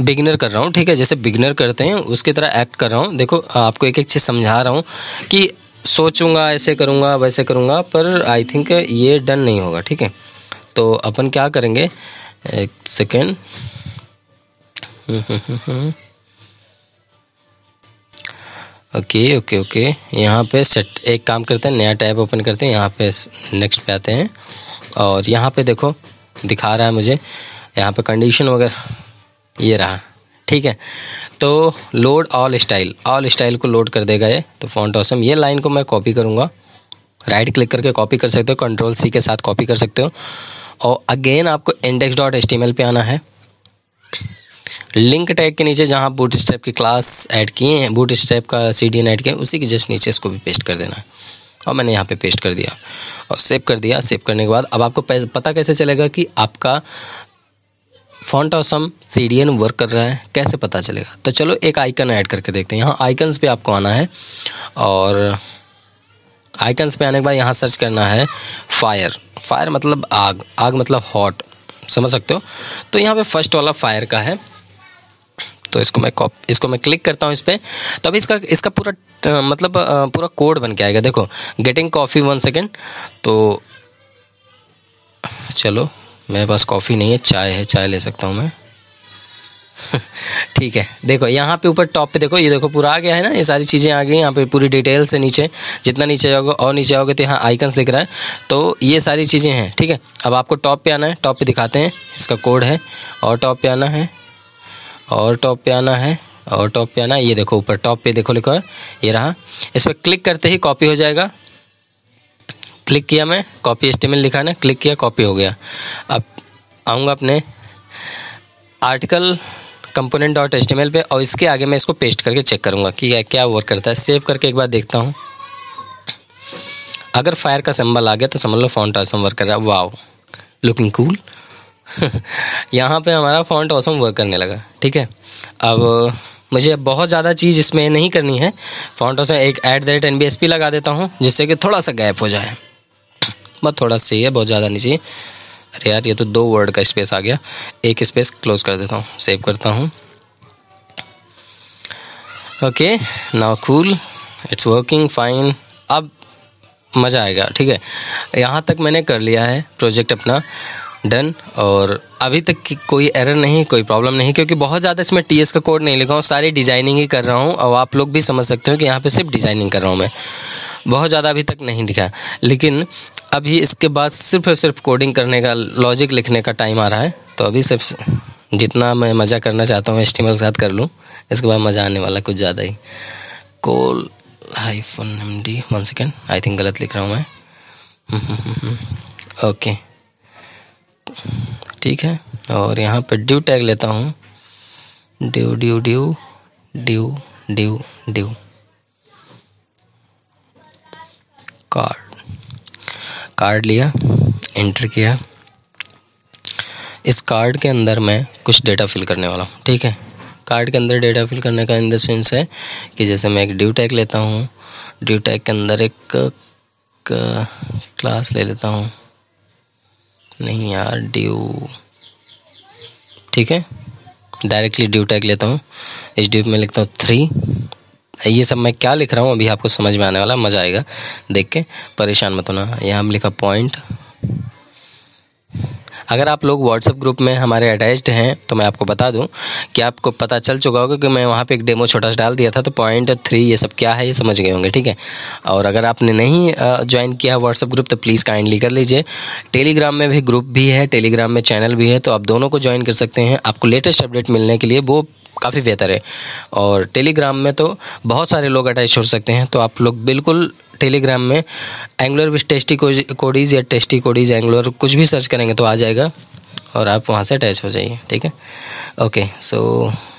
बिगनर कर रहा हूँ ठीक है जैसे बिगनर करते हैं उसकी तरह एक्ट कर रहा हूँ देखो आपको एक एक चीज़ समझा रहा हूँ कि सोचूंगा ऐसे करूँगा वैसे करूँगा पर आई थिंक ये डन नहीं होगा ठीक है तो अपन क्या करेंगे एक सेकेंड ओके ओके ओके यहाँ पे सेट एक काम करते हैं नया टैब ओपन करते हैं यहाँ पे नेक्स्ट पे आते हैं और यहाँ पे देखो दिखा रहा है मुझे यहाँ पे कंडीशन वगैरह ये रहा ठीक है तो load all style all style को लोड कर देगा ये तो फॉन्ट ऑसम ये लाइन को मैं कॉपी करूँगा राइट क्लिक करके कॉपी कर सकते हो कंट्रोल सी के साथ कॉपी कर सकते हो और अगेन आपको इंडेक्स डॉट एस पे आना है लिंक टैग के नीचे जहाँ बूट स्टेप की क्लास ऐड किए हैं बूट स्टेप का सी डी एन ऐड किए हैं उसी के जस्ट नीचे इसको भी पेस्ट कर देना है और मैंने यहाँ पे पेस्ट कर दिया और सेव कर दिया सेव करने के बाद अब आपको पता कैसे चलेगा कि आपका font awesome C D N work कर रहा है कैसे पता चलेगा तो चलो एक आइकन ऐड करके देखते हैं यहाँ आइकन्स पे आपको आना है और आइकन्स पे आने के बाद यहाँ सर्च करना है फायर फायर मतलब आग आग मतलब हॉट समझ सकते हो तो यहाँ पे फर्स्ट वाला फायर का है तो इसको मैं कॉप इसको मैं क्लिक करता हूँ इस पर तो अब इसका इसका पूरा मतलब पूरा कोड बन के आएगा देखो गेटिंग कॉफ़ी वन सेकेंड तो चलो मेरे पास कॉफ़ी नहीं है चाय है चाय ले सकता हूँ मैं ठीक है देखो यहाँ पे ऊपर टॉप पे देखो ये देखो पूरा आ गया है ना ये सारी चीज़ें आ गई यहाँ पे पूरी डिटेल से नीचे जितना नीचे जाओगे और नीचे जाओगे तो यहाँ आइकन्स दिख रहा है तो ये सारी चीज़ें हैं ठीक है अब आपको टॉप पे आना है टॉप पे दिखाते हैं इसका कोड है और टॉप पे आना है और टॉप पे आना है और टॉप पे आना है ये देखो ऊपर टॉप पे देखो लिखो है ये रहा इस पर क्लिक करते ही कॉपी हो जाएगा क्लिक किया मैं कॉपी एस्टिमेल लिखा ना क्लिक किया कॉपी हो गया अब आऊँगा अपने आर्टिकल कंपोनेंट डॉट एस्टिमेल पर और इसके आगे मैं इसको पेस्ट करके चेक करूँगा कि क्या वर्क करता है सेव करके एक बार देखता हूँ अगर फायर का सिंबल आ गया तो समझ लो फॉन्ट ऑसम वर्क कर रहा है वाओ लुकिंग कूल यहाँ पे हमारा फॉन्ट ऑसम वर्क करने लगा ठीक है अब मुझे बहुत ज़्यादा चीज़ इसमें नहीं करनी है फॉन्ट ऑसम एक ऐट द रेट एन लगा देता हूँ जिससे कि थोड़ा सा गैप हो जाए मत थोड़ा सही है बहुत ज़्यादा नहीं चाहिए अरे यार ये तो दो वर्ड का स्पेस आ गया एक स्पेस क्लोज कर देता हूँ सेव करता हूँ okay now cool it's working fine अब मज़ा आएगा ठीक है यहाँ तक मैंने कर लिया है प्रोजेक्ट अपना डन और अभी तक की कोई एरर नहीं कोई प्रॉब्लम नहीं क्योंकि बहुत ज़्यादा इसमें टीएस का कोड नहीं लिखा हूँ सारी डिज़ाइनिंग ही कर रहा हूँ और आप लोग भी समझ सकते हो कि यहाँ पे सिर्फ डिज़ाइनिंग कर रहा हूँ मैं बहुत ज़्यादा अभी तक नहीं दिखा लेकिन अभी इसके बाद सिर्फ और सिर्फ कोडिंग करने का लॉजिक लिखने का टाइम आ रहा है तो अभी सिर्फ जितना मैं मज़ा करना चाहता हूँ एस्टिमल के साथ कर लूँ इसके बाद मज़ा आने वाला कुछ ज़्यादा ही col hyphen M D one second I think गलत लिख रहा हूँ मैं ओके ठीक है और यहाँ पर ड्यू टैग लेता हूँ div div div div div div card card लिया एंटर किया इस कार्ड के अंदर मैं कुछ डेटा फिल करने वाला हूँ ठीक है कार्ड के अंदर डेटा फिल करने का इन द सेंस है कि जैसे मैं एक ड्यू टैग लेता हूँ ड्यू टैग के अंदर एक क्लास ले लेता हूँ नहीं यार ड्यू ठीक है डायरेक्टली ड्यू टैग लेता हूँ इस ड्यू में लिखता हूँ थ्री ये सब मैं क्या लिख रहा हूँ अभी आपको समझ में आने वाला मज़ा आएगा देख के परेशान मत होना यहाँ हम लिखा पॉइंट अगर आप लोग व्हाट्सएप ग्रुप में हमारे अटैच्ड हैं तो मैं आपको बता दूं कि आपको पता चल चुका होगा कि मैं वहाँ पे एक डेमो छोटा सा डाल दिया था तो पॉइंट थ्री ये सब क्या है ये समझ गए होंगे ठीक है और अगर आपने नहीं ज्वाइन किया व्हाट्सएप ग्रुप तो प्लीज़ काइंडली कर लीजिए टेलीग्राम में भी ग्रुप भी है टेलीग्राम में चैनल भी है तो आप दोनों को ज्वाइन कर सकते हैं आपको लेटेस्ट अपडेट मिलने के लिए वो काफ़ी बेहतर है और टेलीग्राम में तो बहुत सारे लोग अटैच हो सकते हैं तो आप लोग बिल्कुल टेलीग्राम में एंगुलर टेस्टी कोडीज़ या टेस्टी कोडीज़ एंगुलर कुछ भी सर्च करेंगे तो आ जाएगा और आप वहाँ से अटैच हो जाइए ठीक है ओके सो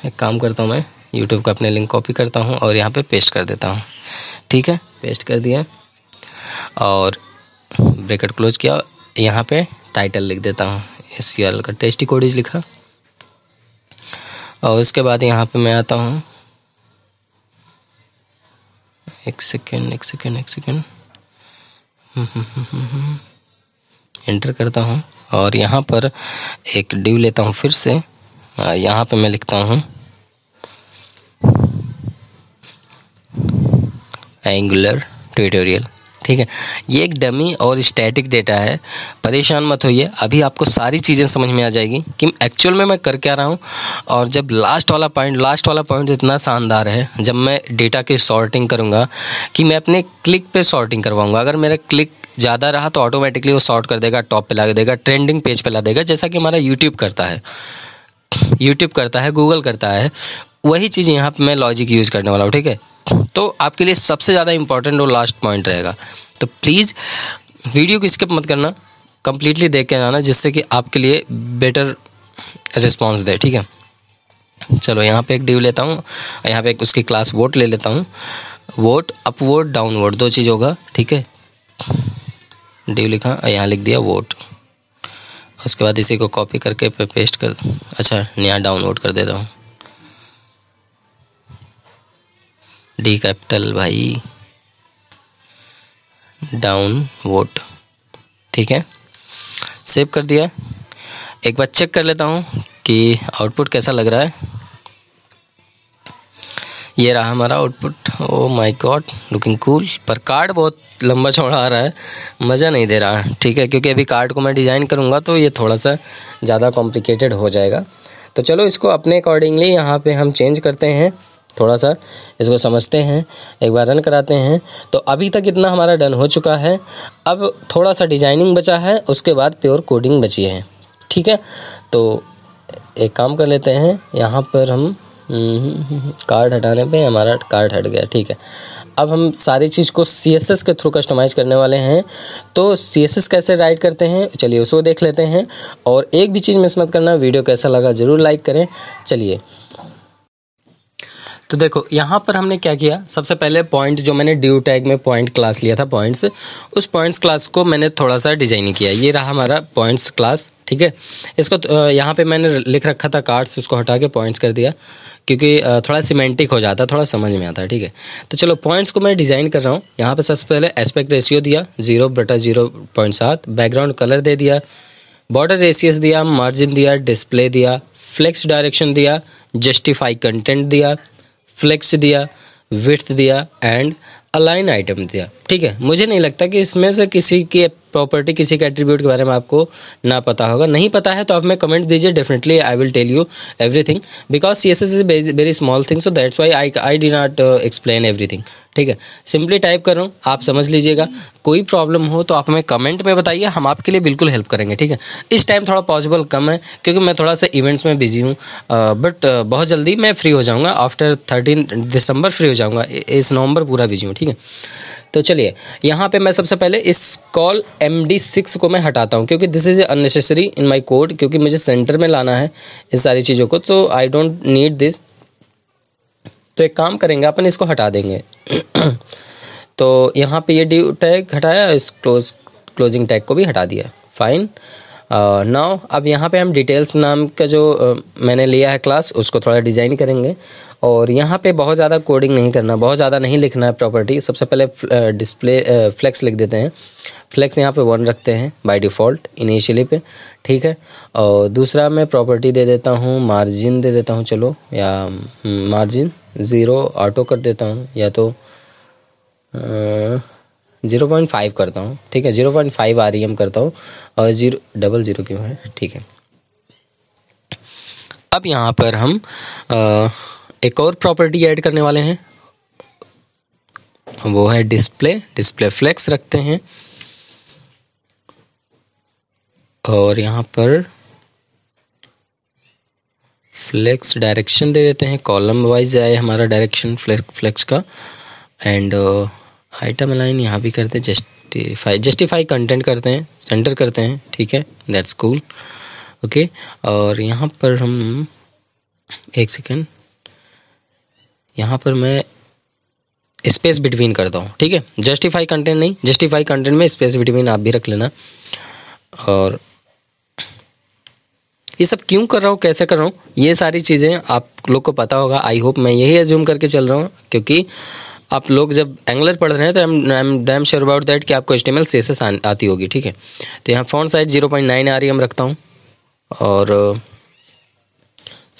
एक काम करता हूँ मैं यूट्यूब का अपने लिंक कॉपी करता हूँ और यहाँ पे पेस्ट कर देता हूँ ठीक है पेस्ट कर दिया और ब्रेकेट क्लोज किया यहाँ पे टाइटल लिख देता हूँ एस यू एल का टेस्टी कोडीज लिखा और उसके बाद यहाँ पे मैं आता हूँ एक सेकेंड एक सेकेंड एक सेकेंड एंटर हम्म, हम्म, हम्म, करता हूँ और यहाँ पर एक ड्यू लेता हूँ फिर से यहाँ पे मैं लिखता हूँ एंगुलर ट्यूटोरियल ठीक है ये एक डमी और स्टैटिक डेटा है परेशान मत होइए अभी आपको सारी चीज़ें समझ में आ जाएगी कि एक्चुअल में मैं कर क्या रहा हूँ और जब लास्ट वाला पॉइंट लास्ट वाला पॉइंट इतना शानदार है जब मैं डेटा की सॉर्टिंग करूँगा कि मैं अपने क्लिक पर सॉर्टिंग करवाऊँगा अगर मेरा क्लिक ज़्यादा रहा तो ऑटोमेटिकली वो सॉर्ट कर देगा टॉप पर ला देगा ट्रेंडिंग पेज पर ला देगा जैसा कि हमारा यूट्यूब करता है यूट्यूब करता है गूगल करता है वही चीज़ यहाँ पे मैं लॉजिक यूज़ करने वाला हूँ ठीक है तो आपके लिए सबसे ज़्यादा इंपॉर्टेंट और लास्ट पॉइंट रहेगा तो प्लीज़ वीडियो को स्किप मत करना कम्प्लीटली देख के जाना जिससे कि आपके लिए बेटर रिस्पॉन्स दे ठीक है चलो यहाँ पे एक डिव लेता हूँ यहाँ पे एक उसकी क्लास वोट ले लेता हूँ vote up vote down vote दो चीज़ होगा ठीक है डिव लिखा यहाँ लिख दिया वोट उसके बाद इसी को कॉपी करके पे पेस्ट कर अच्छा नया डाउनलोड कर देता हूँ डी कैपिटल भाई डाउन वोट ठीक है सेव कर दिया एक बार चेक कर लेता हूँ कि आउटपुट कैसा लग रहा है ये रहा हमारा output oh my God looking cool पर कार्ड बहुत लंबा चौड़ा आ रहा है मज़ा नहीं दे रहा है ठीक है क्योंकि अभी कार्ड को मैं डिज़ाइन करूँगा तो ये थोड़ा सा ज़्यादा कॉम्प्लिकेटेड हो जाएगा तो चलो इसको अपने अकॉर्डिंगली यहाँ पे हम चेंज करते हैं थोड़ा सा इसको समझते हैं एक बार रन कराते हैं तो अभी तक इतना हमारा डन हो चुका है अब थोड़ा सा डिजाइनिंग बचा है उसके बाद प्योर कोडिंग बची है ठीक है तो एक काम कर लेते हैं यहाँ पर हम हम्म, कार्ड हटाने पे हमारा कार्ड हट गया ठीक है अब हम सारी चीज़ को सी एस एस के थ्रू कस्टमाइज करने वाले हैं तो सी एस एस कैसे राइट करते हैं चलिए उसको देख लेते हैं और एक भी चीज़ मिस मत करना वीडियो कैसा लगा ज़रूर लाइक करें चलिए तो देखो यहाँ पर हमने क्या किया सबसे पहले पॉइंट जो मैंने ड्यू टैग में पॉइंट क्लास लिया था पॉइंट्स उस पॉइंट्स क्लास को मैंने थोड़ा सा डिजाइन किया ये रहा हमारा पॉइंट्स क्लास ठीक है इसको तो यहाँ पे मैंने लिख रखा था कार्ड्स उसको हटा के पॉइंट्स कर दिया क्योंकि थोड़ा सीमेंटिक हो जाता थोड़ा समझ में आता है ठीक है तो चलो पॉइंट्स को मैं डिज़ाइन कर रहा हूँ यहाँ पर सबसे पहले एस्पेक्ट रेशियो दिया जीरो बटा जीरो पॉइंट सात बैकग्राउंड कलर दे दिया बॉर्डर रेशियस दिया मार्जिन दिया डिस्प्ले दिया फ्लेक्स डायरेक्शन दिया जस्टिफाई कंटेंट दिया फ्लेक्स दिया विथ दिया एंड अलाइन आइटम दिया ठीक है मुझे नहीं लगता कि इसमें से किसी के प्रॉपर्टी किसी के एट्रीब्यूट के बारे में आपको ना पता होगा नहीं पता है तो आप में कमेंट दीजिए definitely I will tell you everything because C S S is very small thing so that's why I I did not explain everything ठीक है सिंपली टाइप करो आप समझ लीजिएगा कोई प्रॉब्लम हो तो आप हमें कमेंट में बताइए हम आपके लिए बिल्कुल हेल्प करेंगे ठीक है इस टाइम थोड़ा पॉसिबल कम है क्योंकि मैं थोड़ा सा इवेंट्स में बिजी हूँ बट uh, uh, बहुत जल्दी मैं फ्री हो जाऊँगा आफ्टर थर्टीन दिसंबर फ्री हो जाऊँगा इस नवंबर पूरा बिजी हूँ ठीक है तो चलिए यहाँ पे मैं सबसे पहले इस कॉल एम डी सिक्स को मैं हटाता हूँ क्योंकि this is unnecessary in my code क्योंकि मुझे सेंटर में लाना है इन सारी चीज़ों को तो आई डोंट नीड दिस तो एक काम करेंगे अपन इसको हटा देंगे तो यहाँ पे ये डी टैग हटाया इस क्लोज क्लोजिंग टैग को भी हटा दिया फाइन नाउ uh, अब यहाँ पे हम डिटेल्स नाम का जो uh, मैंने लिया है क्लास उसको थोड़ा डिज़ाइन करेंगे और यहाँ पे बहुत ज़्यादा कोडिंग नहीं करना बहुत ज़्यादा नहीं लिखना है प्रॉपर्टी सबसे पहले डिस्प्ले फ्लेक्स लिख देते हैं फ्लेक्स यहाँ पे वन रखते हैं बाय डिफ़ॉल्ट इनिशियली पे ठीक है और दूसरा मैं प्रॉपर्टी दे देता हूँ मार्जिन दे देता हूँ चलो या मार्जिन ज़ीरो ऑटो कर देता हूँ या तो ज़ीरो पॉइंट फाइव करता हूँ ठीक है zero point five R M करता हूँ और ज़ीरो डबल ज़ीरो क्यों है ठीक है अब यहाँ पर हम आ, एक और प्रॉपर्टी ऐड करने वाले हैं वो है डिस्प्ले डिस्प्ले फ्लेक्स रखते हैं और यहाँ पर फ्लेक्स डायरेक्शन दे देते हैं कॉलम वाइज आए हमारा डायरेक्शन फ्लेक्स फ्लेक्स का एंड आइटम लाइन यहाँ भी करते हैं जस्टिफाई जस्टिफाई कंटेंट करते हैं सेंटर करते हैं ठीक है दैट्स कूल ओके और यहाँ पर हम एक सेकेंड यहाँ पर मैं स्पेस बिटवीन करता हूँ ठीक है जस्टिफाई कंटेंट नहीं जस्टिफाई कंटेंट में स्पेस बिटवीन आप भी रख लेना और ये सब क्यों कर रहा हूँ कैसे कर रहा हूँ ये सारी चीज़ें आप लोग को पता होगा आई होप मैं यही एज्यूम करके चल रहा हूँ क्योंकि आप लोग जब एंगलर पढ़ रहे हैं तो I am damn sure about that कि आपको एस्टिमल से आती होगी ठीक है तो यहाँ font size zero point nine आ रही है हम रखता हूँ और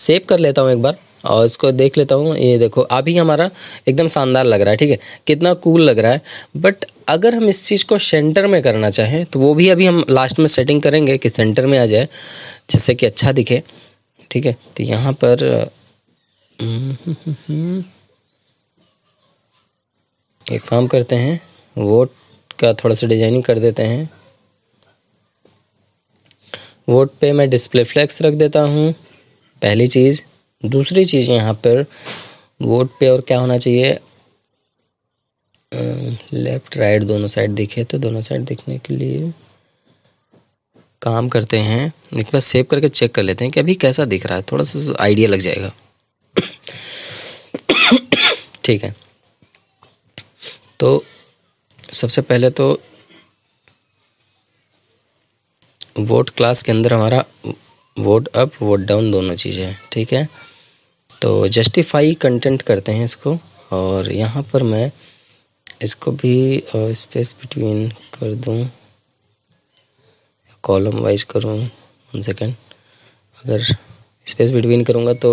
सेव कर लेता हूँ एक बार और इसको देख लेता हूँ ये देखो अभी हमारा एकदम शानदार लग रहा है ठीक है कितना कूल लग रहा है बट अगर हम इस चीज़ को सेंटर में करना चाहें तो वो भी अभी हम लास्ट में सेटिंग करेंगे कि सेंटर में आ जाए जिससे कि अच्छा दिखे ठीक है तो यहाँ पर हम्म, एक काम करते हैं वोट का थोड़ा सा डिजाइनिंग कर देते हैं वोट पे मैं डिस्प्ले फ्लैक्स रख देता हूँ पहली चीज़ दूसरी चीज़ यहाँ पर वोट पे और क्या होना चाहिए लेफ्ट राइट दोनों साइड दिखे तो दोनों साइड दिखने के लिए काम करते हैं एक बार सेव करके चेक कर लेते हैं कि अभी कैसा दिख रहा है थोड़ा सा आइडिया लग जाएगा ठीक है तो सबसे पहले तो वोट क्लास के अंदर हमारा वोट अप वोट डाउन दोनों चीज़ें हैं ठीक है तो जस्टिफाई कंटेंट करते हैं इसको और यहाँ पर मैं इसको भी स्पेस बिटवीन कर दूँ कॉलम वाइज करूँ वन सेकेंड अगर स्पेस बिटवीन करूँगा तो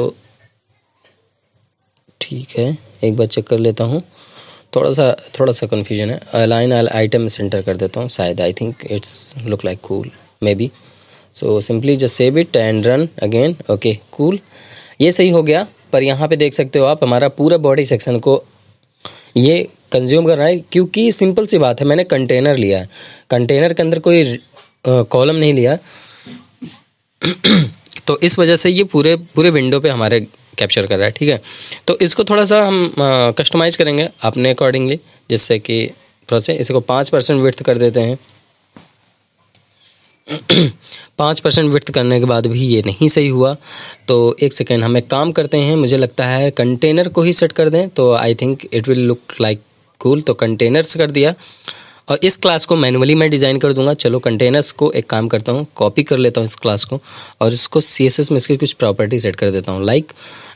ठीक है एक बार चेक कर लेता हूँ थोड़ा सा थोड़ा सा कन्फ्यूजन है अलाइन आइटम सेंटर कर देता हूँ शायद I think it's look like cool maybe so simply just save it and run again okay cool ये सही हो गया पर यहाँ पे देख सकते हो आप हमारा पूरा बॉडी सेक्शन को ये कंज्यूम कर रहा है क्योंकि सिंपल सी बात है मैंने कंटेनर लिया है कंटेनर के अंदर कोई कॉलम नहीं लिया तो इस वजह से ये पूरे पूरे विंडो पे हमारे कैप्चर कर रहा है ठीक है तो इसको थोड़ा सा हम कस्टमाइज़ करेंगे अपने अकॉर्डिंगली जिससे कि थोड़ा से इसको पाँच परसेंट कर देते हैं पाँच परसेंट व्यक्त करने के बाद भी ये नहीं सही हुआ तो एक सेकेंड हम एक काम करते हैं मुझे लगता है कंटेनर को ही सेट कर दें तो I think it will look like cool तो कंटेनर्स कर दिया और इस क्लास को मैनुअली मैं डिज़ाइन कर दूंगा चलो कंटेनर्स को एक काम करता हूँ कॉपी कर लेता हूँ इस क्लास को और इसको सी एस एस में इसकी कुछ प्रॉपर्टी सेट कर देता हूँ like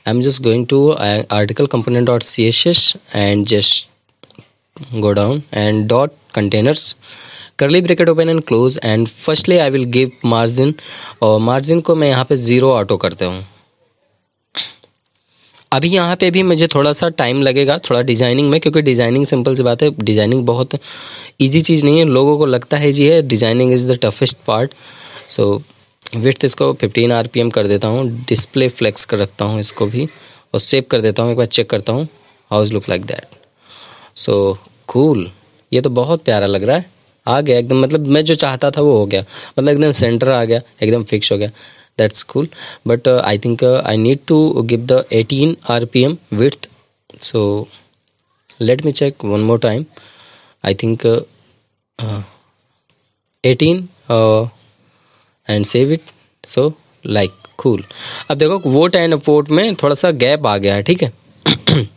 I am just going to article component dot C S S and just go down and dot containers curly bracket open and close and firstly I will give margin और margin को मैं यहाँ पे zero auto करता हूँ अभी यहाँ पे भी मुझे थोड़ा सा टाइम लगेगा थोड़ा डिज़ाइनिंग में क्योंकि डिज़ाइनिंग सिंपल सी बात है डिज़ाइनिंग बहुत ईजी चीज़ नहीं है लोगों को लगता है जी है designing is the toughest part so width इसको फिफ्टीन आर कर देता हूँ डिस्प्ले फ्लेक्स कर रखता हूँ इसको भी और सेव कर देता हूँ एक बार चेक करता हूँ how's look like that so cool ये तो बहुत प्यारा लग रहा है आ गया एकदम मतलब मैं जो चाहता था वो हो गया मतलब एकदम सेंटर आ गया एकदम फिक्स हो गया that's cool but I think I need to give the eighteen R P M width so let me check one more time I think eighteen and save it so like cool अब देखो vote and vote में थोड़ा सा gap आ गया है ठीक है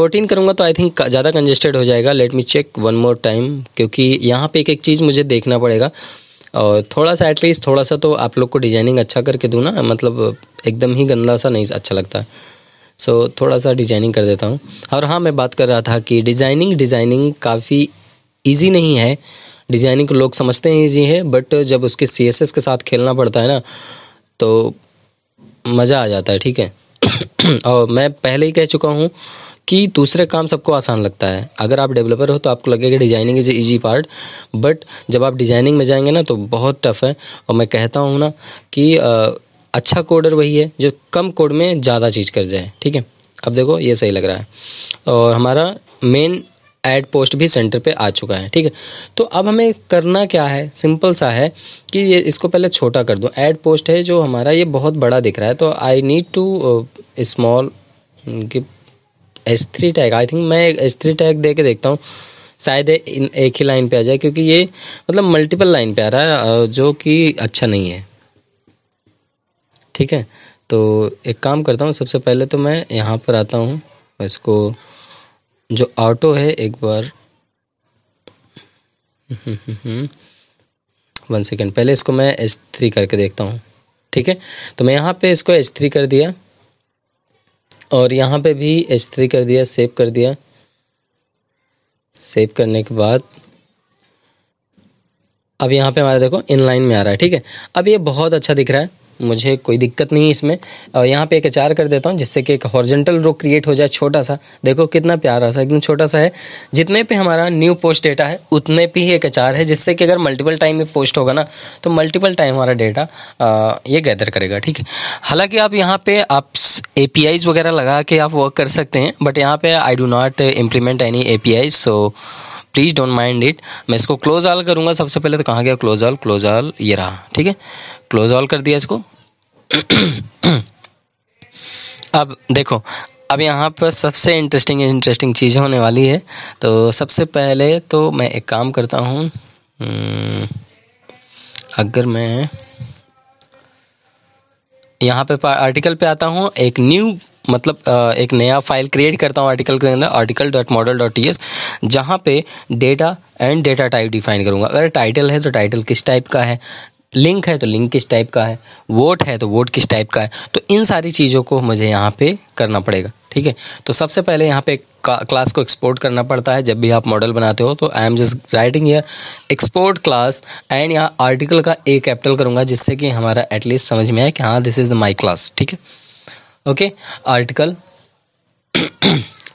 fourteen करूँगा तो आई थिंक ज़्यादा कंजेस्टेड हो जाएगा let me check one more time क्योंकि यहाँ पे एक एक चीज़ मुझे देखना पड़ेगा और थोड़ा सा एटलीस्ट थोड़ा सा तो आप लोग को डिजाइनिंग अच्छा करके दूँ ना मतलब एकदम ही गंदा सा नहीं अच्छा लगता सो so, थोड़ा सा डिजाइनिंग कर देता हूँ और हाँ मैं बात कर रहा था कि डिज़ाइनिंग डिज़ाइनिंग काफ़ी ईजी नहीं है डिज़ाइनिंग को लोग समझते हैं ईजी है बट जब उसके सी के साथ खेलना पड़ता है ना तो मज़ा आ जाता है ठीक है और मैं पहले ही कह चुका हूँ कि दूसरे काम सबको आसान लगता है अगर आप डेवलपर हो तो आपको लगेगा designing is easy part but जब आप डिज़ाइनिंग में जाएंगे ना तो बहुत टफ है और मैं कहता हूँ ना कि आ, अच्छा कोडर वही है जो कम कोड में ज़्यादा चीज़ कर जाए ठीक है अब देखो ये सही लग रहा है और हमारा मेन एड पोस्ट भी सेंटर पे आ चुका है ठीक है तो अब हमें करना क्या है सिंपल सा है कि ये इसको पहले छोटा कर दूँ एड पोस्ट है जो हमारा ये बहुत बड़ा दिख रहा है तो I need to small S three tag I think मैं एस थ्री टैग दे के देखता हूँ शायद एक ही लाइन पे आ जाए क्योंकि ये मतलब मल्टीपल लाइन पे आ रहा है जो कि अच्छा नहीं है ठीक है तो एक काम करता हूँ सबसे पहले तो मैं यहाँ पर आता हूँ इसको जो ऑटो है एक बार वन सेकेंड पहले इसको मैं एस थ्री करके देखता हूँ ठीक है तो मैं यहाँ पे इसको एस थ्री कर दिया और यहाँ पे भी S3 कर दिया सेव कर दिया सेव करने के बाद अब यहाँ पे हमारा देखो इनलाइन में आ रहा है ठीक है अब ये बहुत अच्छा दिख रहा है मुझे कोई दिक्कत नहीं है इसमें और यहाँ पे एक अचार कर देता हूँ जिससे कि एक हॉर्जेंटल रो क्रिएट हो जाए छोटा सा देखो कितना प्यारा सा एकदम छोटा सा है जितने पे हमारा न्यू पोस्ट डेटा है उतने पे ही एक अचार है जिससे कि अगर मल्टीपल टाइम में पोस्ट होगा ना तो मल्टीपल टाइम हमारा डेटा ये गैदर करेगा ठीक है हालाँकि आप यहाँ पर आप ए वगैरह लगा के आप वर्क कर सकते हैं बट यहाँ पर I do not implement any a so please don't mind it मैं इसको क्लोज ऑल करूँगा सबसे पहले तो कहाँ गया क्लोज ऑल क्लोज ऑल ये रहा ठीक है क्लोज ऑल कर दिया इसको अब देखो अब यहाँ पर सबसे इंटरेस्टिंग इंटरेस्टिंग चीज़ होने वाली है तो सबसे पहले तो मैं एक काम करता हूँ हम्म, अगर मैं यहाँ पे आर्टिकल पे आता हूँ एक न्यू मतलब एक नया फाइल क्रिएट करता हूँ आर्टिकल के अंदर article dot model dot T S जहाँ पे data and data type define करूँगा अगर टाइटल है तो टाइटल किस टाइप का है लिंक है तो लिंक किस टाइप का है वोट है तो वोट किस टाइप का है तो इन सारी चीज़ों को मुझे यहाँ पे करना पड़ेगा ठीक है तो सबसे पहले यहाँ पे क्लास को एक्सपोर्ट करना पड़ता है जब भी आप मॉडल बनाते हो तो I am just writing here export class and यहाँ आर्टिकल का ए कैपिटल करूँगा जिससे कि हमारा एटलीस्ट समझ में आए कि हाँ this is the my class ठीक है ओके आर्टिकल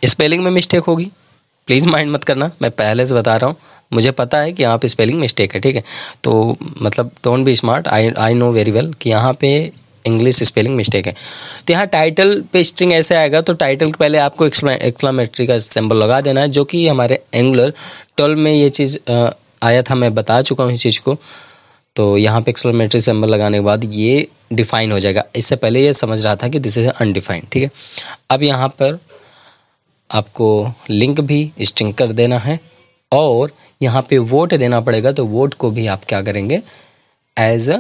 स्पेलिंग में मिस्टेक होगी प्लीज़ माइंड मत करना मैं पहले से बता रहा हूँ मुझे पता है कि यहाँ पे स्पेलिंग मिस्टेक है ठीक है तो मतलब don't be smart I I know very well कि यहाँ पे इंग्लिश स्पेलिंग मिस्टेक है तो यहाँ टाइटल पे स्ट्रिंग ऐसे आएगा तो टाइटल के पहले आपको एक्सप्लामेट्री का सिंबल लगा देना है जो कि हमारे एंगुलर ट्वेल्व में ये चीज़ आया था मैं बता चुका हूँ इस चीज़ को तो यहाँ पे एक्सप्लोमेट्री सिंबल लगाने के बाद ये डिफाइन हो जाएगा इससे पहले ये समझ रहा था कि दिस इज अनडिफाइंड ठीक है अब यहाँ पर आपको लिंक भी स्टिंग कर देना है और यहाँ पे वोट देना पड़ेगा तो वोट को भी आप क्या करेंगे एज अ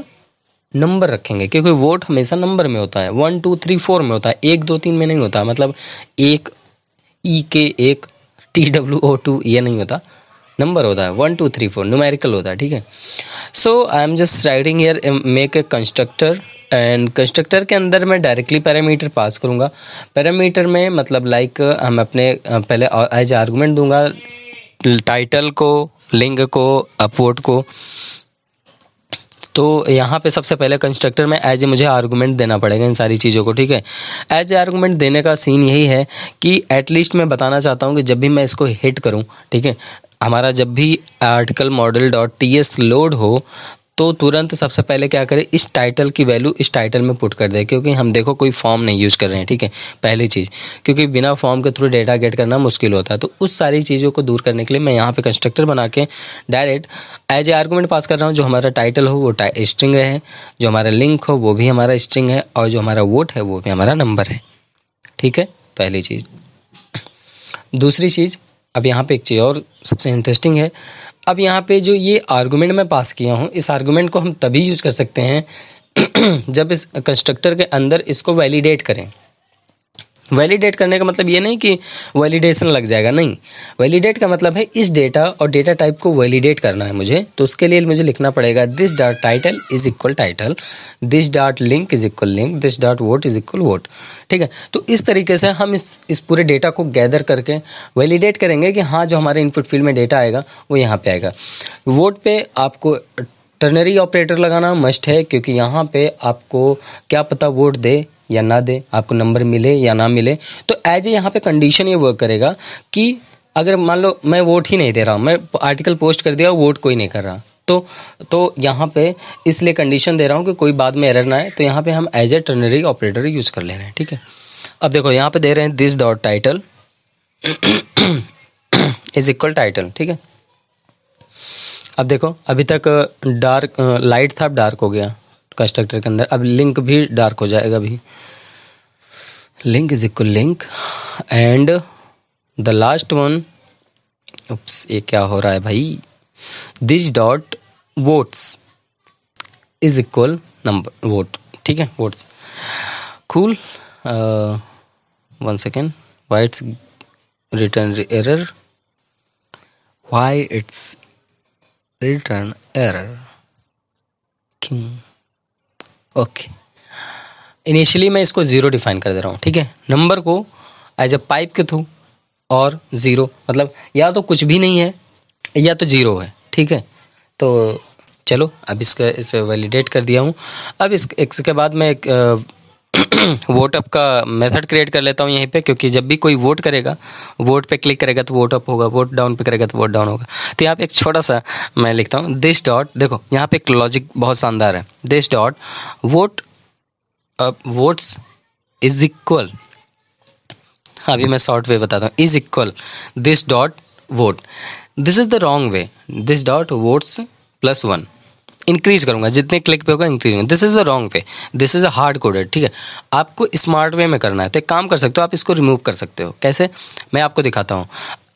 नंबर रखेंगे क्योंकि वोट हमेशा नंबर में होता है वन टू थ्री फोर में होता है एक दो तीन में नहीं होता मतलब एक ई e के एक टी डब्ल्यू ओ टू ये नहीं होता नंबर होता है one two three four numerical होता है ठीक है so I am just writing here make a constructor and constructor के अंदर मैं डायरेक्टली पैरामीटर पास करूँगा पैरामीटर में मतलब लाइक like, हम अपने पहले एज आर्गूमेंट दूंगा टाइटल को लिंग को अपवोट को तो यहाँ पे सबसे पहले कंस्ट्रक्टर में एज ए मुझे आर्गूमेंट देना पड़ेगा इन सारी चीज़ों को ठीक है एज ए आर्गूमेंट देने का सीन यही है कि एटलीस्ट मैं बताना चाहता हूँ कि जब भी मैं इसको हिट करूँ ठीक है हमारा जब भी article model dot T S load हो तो तुरंत सबसे पहले क्या करें इस टाइटल की वैल्यू इस टाइटल में पुट कर दें क्योंकि हम देखो कोई फॉर्म नहीं यूज़ कर रहे हैं ठीक है पहली चीज़ क्योंकि बिना फॉर्म के थ्रू डेटा गेट करना मुश्किल होता है तो उस सारी चीज़ों को दूर करने के लिए मैं यहाँ पे कंस्ट्रक्टर बना के direct as a argument pass कर रहा हूँ जो हमारा टाइटल हो वो स्ट्रिंग है जो हमारा लिंक हो वो भी हमारा स्ट्रिंग है और जो हमारा वोट है वो भी हमारा नंबर है ठीक है पहली चीज़ दूसरी चीज़ अब यहाँ पे एक चीज़ और सबसे इंटरेस्टिंग है अब यहाँ पे जो ये आर्गूमेंट मैं पास किया हूँ इस आर्गूमेंट को हम तभी यूज़ कर सकते हैं जब इस कंस्ट्रक्टर के अंदर इसको वैलिडेट करें वैलिडेट करने का मतलब ये नहीं कि वैलिडेशन लग जाएगा नहीं वैलिडेट का मतलब है इस डेटा और डेटा टाइप को वैलिडेट करना है मुझे तो उसके लिए मुझे लिखना पड़ेगा this dot title is equal title this dot link is equal link this dot vote is equal vote ठीक है तो इस तरीके से हम इस इस पूरे डेटा को गैदर करके वैलिडेट करेंगे कि हाँ जो हमारे इनपुट फील्ड में डेटा आएगा वो यहाँ पर आएगा वोट पर आपको टर्नरी ऑपरेटर लगाना मस्ट है क्योंकि यहाँ पे आपको क्या पता वोट दे या ना दे आपको नंबर मिले या ना मिले तो एज ए यहाँ पे कंडीशन ये वर्क करेगा कि अगर मान लो मैं वोट ही नहीं दे रहा मैं आर्टिकल पोस्ट कर दिया वोट कोई नहीं कर रहा तो तो यहाँ पे इसलिए कंडीशन दे रहा हूँ कि कोई बाद में एरर ना आए तो यहाँ पे हम as a ternary operator use कर ले रहे हैं ठीक है अब देखो यहाँ पे दे रहे हैं this dot title is equal title ठीक है अब देखो अभी तक डार्क लाइट था अब डार्क हो गया कंस्ट्रक्टर के अंदर अब लिंक भी डार्क हो जाएगा अभी link is equal link and the last one oops ये क्या हो रहा है भाई this dot votes is equal number vote ठीक है votes cool one second why it's return error why it's return error king okay initially मैं इसको ज़ीरो डिफाइन कर दे रहा हूँ ठीक है नंबर को एज ए पाइप के थ्रू और ज़ीरो मतलब या तो कुछ भी नहीं है या तो ज़ीरो है ठीक है तो चलो अब इसका इसे वैलिडेट कर दिया हूँ अब इस इसके बाद मैं एक वोट अप का मेथड क्रिएट कर लेता हूँ यहीं पे क्योंकि जब भी कोई वोट करेगा वोट पे क्लिक करेगा तो वोट अप होगा वोट डाउन पे करेगा तो वोट डाउन होगा तो यहाँ पे एक छोटा सा मैं लिखता हूँ दिस डॉट देखो यहाँ पे एक लॉजिक बहुत शानदार है this dot vote up votes is equal अभी मैं शॉर्ट वे बताता हूँ is equal this dot vote this is the wrong way this dot votes plus one increase करूंगा जितने क्लिक पे होगा increase this is the wrong way this is a hard coded ठीक है आपको स्मार्ट वे में करना है तो एक काम कर सकते हो आप इसको रिमूव कर सकते हो कैसे मैं आपको दिखाता हूँ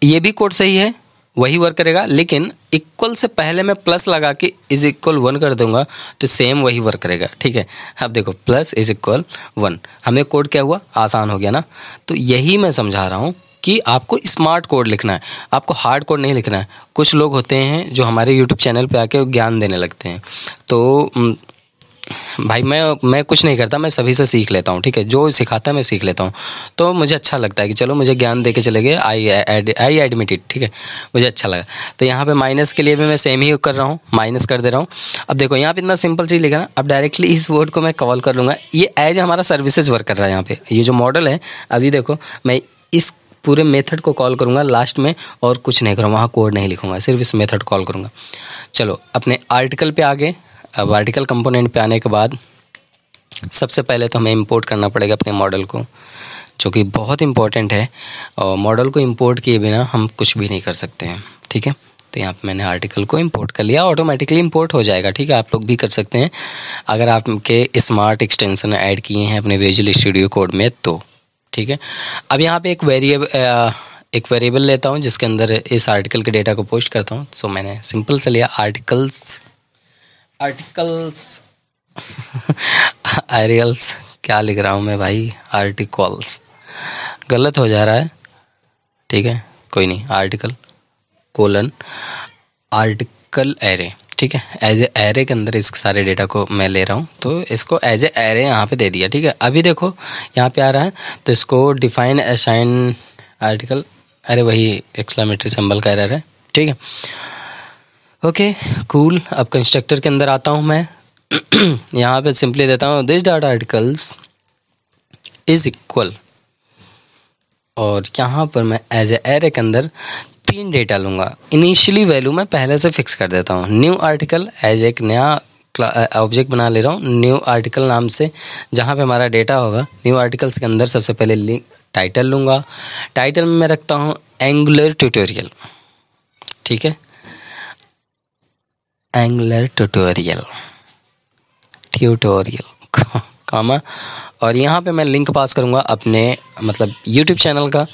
ये भी कोड सही है वही वर्क करेगा लेकिन इक्वल से पहले मैं प्लस लगा के इज इक्वल वन कर दूंगा तो सेम वही वर्क करेगा ठीक है अब देखो प्लस इज इक्वल वन हमें कोड क्या हुआ आसान हो गया ना तो यही मैं समझा रहा हूँ कि आपको स्मार्ट कोड लिखना है आपको हार्ड कोड नहीं लिखना है कुछ लोग होते हैं जो हमारे यूट्यूब चैनल पर आके ज्ञान देने लगते हैं तो भाई मैं मैं कुछ नहीं करता मैं सभी से सीख लेता हूँ ठीक है जो सिखाता है मैं सीख लेता हूँ तो मुझे अच्छा लगता है कि चलो मुझे ज्ञान दे के चले गए आई आई एडमिटेड ठीक है मुझे अच्छा लगा तो यहाँ पे माइनस के लिए भी मैं सेम ही कर रहा हूँ माइनस कर दे रहा हूँ अब देखो यहाँ पे इतना सिंपल चीज़ लिखा ना अब डायरेक्टली इस वर्ड को मैं कॉल कर लूँगा ये एज हमारा सर्विसेज वर्क कर रहा है यहाँ पर ये जो मॉडल है अभी देखो मैं इस पूरे मेथड को कॉल करूँगा लास्ट में और कुछ नहीं करूँगा वहाँ कोड नहीं लिखूँगा सिर्फ इस मेथड कॉल करूँगा चलो अपने आर्टिकल पे आ गए अब आर्टिकल कंपोनेंट पे आने के बाद सबसे पहले तो हमें इंपोर्ट करना पड़ेगा अपने मॉडल को जो कि बहुत इंपॉर्टेंट है और मॉडल को इम्पोर्ट किए बिना हम कुछ भी नहीं कर सकते हैं ठीक है तो यहाँ पर मैंने आर्टिकल को इम्पोर्ट कर लिया ऑटोमेटिकली इम्पोर्ट हो जाएगा ठीक है आप लोग भी कर सकते हैं अगर आपके स्मार्ट एक्सटेंसन ऐड किए हैं अपने विजुअल स्टूडियो कोड में तो ठीक है अब यहाँ पे एक वेरिएबल एक वेरिएबल लेता हूँ जिसके अंदर इस आर्टिकल के डेटा को पोस्ट करता हूँ सो मैंने सिंपल से लिया आर्टिकल्स आर्टिकल्स आरियल्स क्या लिख रहा हूँ मैं भाई आर्टिकल्स गलत हो जा रहा है ठीक है कोई नहीं आर्टिकल कोलन आर्टिकल एरे ठीक है एज ए एरे के अंदर इस सारे डेटा को मैं ले रहा हूँ तो इसको एज ए एरे यहाँ पे दे दिया ठीक है अभी देखो यहाँ पे आ रहा है तो इसको डिफाइन असाइन आर्टिकल अरे वही एक्सप्लामेटरी सिंबल का एरर है ठीक है ओके कूल अब कंस्ट्रक्टर के अंदर आता हूँ मैं यहाँ पे सिंपली देता हूँ this data articles is equal और यहाँ पर मैं एज ए एरे के अंदर तीन डेटा लूँगा इनिशियली वैल्यू मैं पहले से फिक्स कर देता हूँ न्यू आर्टिकल एज एक नया ऑब्जेक्ट बना ले रहा हूँ न्यू आर्टिकल नाम से जहाँ पे हमारा डेटा होगा न्यू आर्टिकल्स के अंदर सबसे पहले लिंक टाइटल लूँगा टाइटल में मैं रखता हूँ एंगुलर ट्यूटोरियल ठीक है एंगुलर ट्यूटोरियल ट्यूटोरियल कामा और यहाँ पे मैं लिंक पास करूँगा अपने मतलब यूट्यूब चैनल का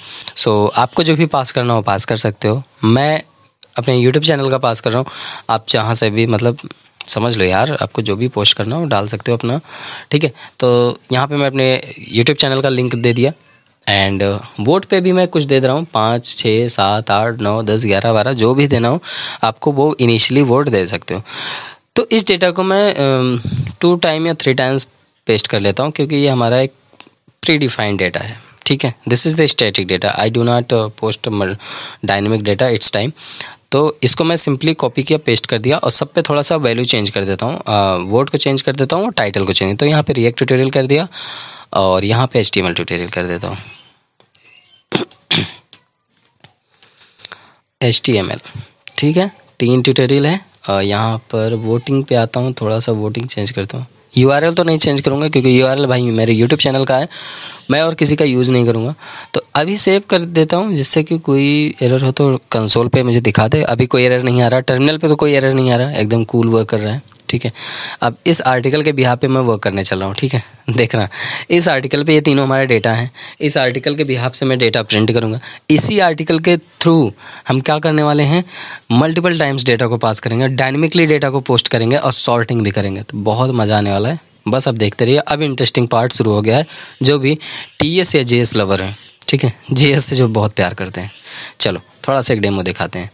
सो आपको जो भी पास करना हो पास कर सकते हो मैं अपने यूट्यूब चैनल का पास कर रहा हूँ आप जहाँ से भी मतलब समझ लो यार आपको जो भी पोस्ट करना हो डाल सकते हो अपना ठीक है तो यहाँ पे मैं अपने यूट्यूब चैनल का लिंक दे दिया एंड वोट पे भी मैं कुछ दे रहा हूँ पाँच छः सात आठ नौ दस ग्यारह बारह जो भी देना हो आपको वो इनिशियली वोट दे सकते हो तो इस डेटा को मैं टू टाइम या थ्री टाइम्स पेस्ट कर लेता हूँ क्योंकि ये हमारा एक प्री डिफाइंड डेटा है ठीक है this is the static data I do not post dynamic data it's time तो इसको मैं सिंपली कॉपी किया पेस्ट कर दिया और सब पे थोड़ा सा वैल्यू चेंज कर देता हूँ वर्ड uh, को चेंज कर देता हूँ और टाइटल को चेंज तो यहाँ पे रिएक्ट ट्यूटोरियल कर दिया और यहाँ पे एच ट्यूटोरियल कर देता हूँ एच ठीक है तीन ट्यूटोरियल है uh, यहाँ पर वोटिंग पे आता हूँ थोड़ा सा वोटिंग चेंज करता हूँ यू तो नहीं चेंज करूँगा क्योंकि यू भाई मेरे यूट्यूब चैनल का है मैं और किसी का यूज़ नहीं करूँगा तो अभी सेव कर देता हूँ जिससे कि कोई एरर हो तो कंसोल पे मुझे दिखा दे अभी कोई एरर नहीं आ रहा टर्मिनल पे तो कोई एरर नहीं आ रहा एकदम कूल वर्क कर रहा है ठीक है अब इस आर्टिकल के बिहाव पे मैं वर्क करने चल रहा हूँ ठीक है देखना इस आर्टिकल पे ये तीनों हमारे डेटा हैं इस आर्टिकल के बिहार से मैं डेटा प्रिंट करूँगा इसी आर्टिकल के थ्रू हम क्या करने वाले हैं मल्टीपल टाइम्स डेटा को पास करेंगे डायनेमिकली डेटा को पोस्ट करेंगे और सॉर्टिंग भी करेंगे तो बहुत मज़ा आने वाला है बस अब देखते रहिए अब इंटरेस्टिंग पार्ट शुरू हो गया है जो भी टी एस या जे एस लवर हैं ठीक है जे एस से जो बहुत प्यार करते हैं चलो थोड़ा सा एक डेमो दिखाते हैं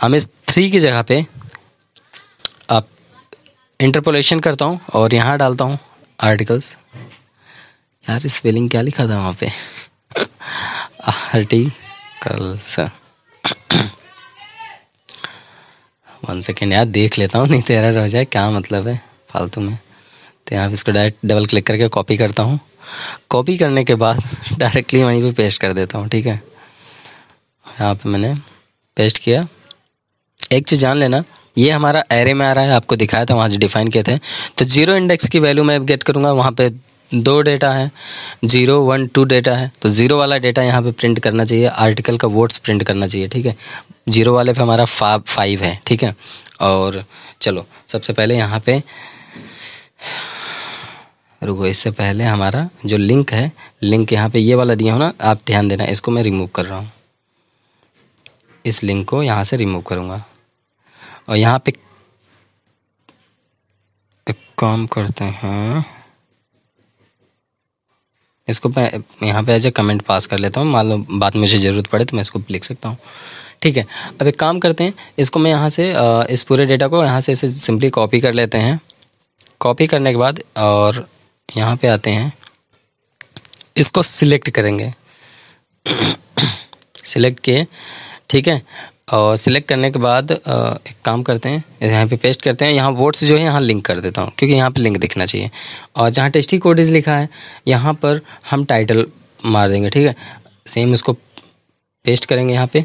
हम इस थ्री की जगह पे इंटरपोलेशन करता हूँ और यहाँ डालता हूँ आर्टिकल्स यार स्पेलिंग क्या लिखा था वहाँ पे आर्टिकल्स वन सेकेंड यार देख लेता हूँ नहीं तेरा तो रह जाए क्या मतलब है फालतू में तो यहाँ इसको डायरेक्ट डबल क्लिक करके कॉपी करता हूँ कॉपी करने के बाद डायरेक्टली वहीं पे पेस्ट कर देता हूँ ठीक है यहाँ पे मैंने पेस्ट किया एक चीज़ जान लेना ये हमारा एरे में आ रहा है आपको दिखाया था वहाँ से डिफाइन किए थे तो जीरो इंडेक्स की वैल्यू मैं गेट करूँगा वहाँ पे दो डेटा है जीरो वन टू डेटा है तो ज़ीरो वाला डेटा यहाँ पे प्रिंट करना चाहिए आर्टिकल का वर्ड्स प्रिंट करना चाहिए ठीक है जीरो वाले पे हमारा फा फाइव है ठीक है और चलो सबसे पहले यहाँ पे रुको इससे पहले हमारा जो लिंक है लिंक यहाँ पे ये वाला दिया हो ना आप ध्यान देना इसको मैं रिमूव कर रहा हूँ इस लिंक को यहाँ से रिमूव करूँगा और यहाँ पे एक काम करते हैं इसको मैं यहाँ पे एज ए कमेंट पास कर लेता हूँ मान लो बाद में मुझे ज़रूरत पड़े तो मैं इसको लिख सकता हूँ ठीक है अब एक काम करते हैं इसको मैं यहाँ से इस पूरे डेटा को यहाँ से इसे सिंपली कॉपी कर लेते हैं कॉपी करने के बाद और यहाँ पे आते हैं इसको सिलेक्ट करेंगे सिलेक्ट किए ठीक है और सिलेक्ट करने के बाद एक काम करते हैं यहाँ पे पेस्ट करते हैं यहाँ वोट्स जो है यहाँ लिंक कर देता हूँ क्योंकि यहाँ पे लिंक दिखना चाहिए और जहाँ टेस्टी कोडीज लिखा है यहाँ पर हम टाइटल मार देंगे ठीक है सेम उसको पेस्ट करेंगे यहाँ पे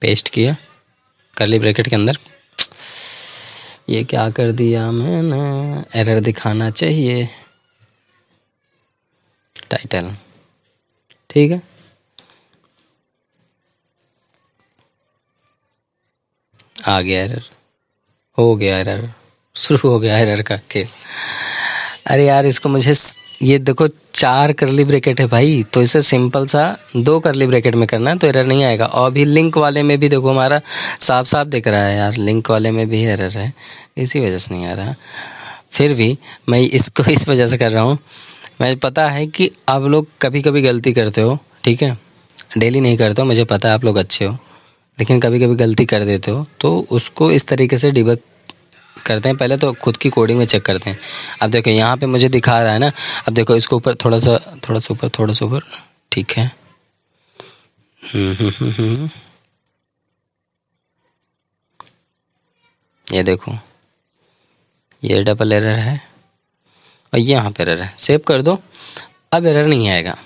पेस्ट हम्म, किया करली ब्रैकेट के अंदर ये क्या कर दिया मैंने एरर दिखाना चाहिए टाइटल ठीक है आ गया एरर हो गया एरर शुरू हो गया एरर का खेल अरे यार इसको मुझे ये देखो चार करली ब्रैकेट है भाई तो इसे सिंपल सा दो करली ब्रैकेट में करना है तो एरर नहीं आएगा और भी लिंक वाले में भी देखो हमारा साफ साफ दिख रहा है यार लिंक वाले में भी एरर है इसी वजह से नहीं आ रहा फिर भी मैं इसको इस वजह से कर रहा हूँ मैं पता है कि आप लोग कभी कभी गलती करते हो ठीक है डेली नहीं करते हो मुझे पता है आप लोग अच्छे हो लेकिन कभी कभी गलती कर देते हो तो उसको इस तरीके से डिबक करते हैं पहले तो खुद की कोडिंग में चेक करते हैं अब देखो यहाँ पे मुझे दिखा रहा है ना अब देखो इसको ऊपर थोड़ा सा थोड़ा सा ऊपर थोड़ा सा ऊपर ठीक है हम्म, हम्म, हम्म, ये देखो ये डबल एरर है और यहाँ पर एरर है सेव कर दो अब एरर नहीं आएगा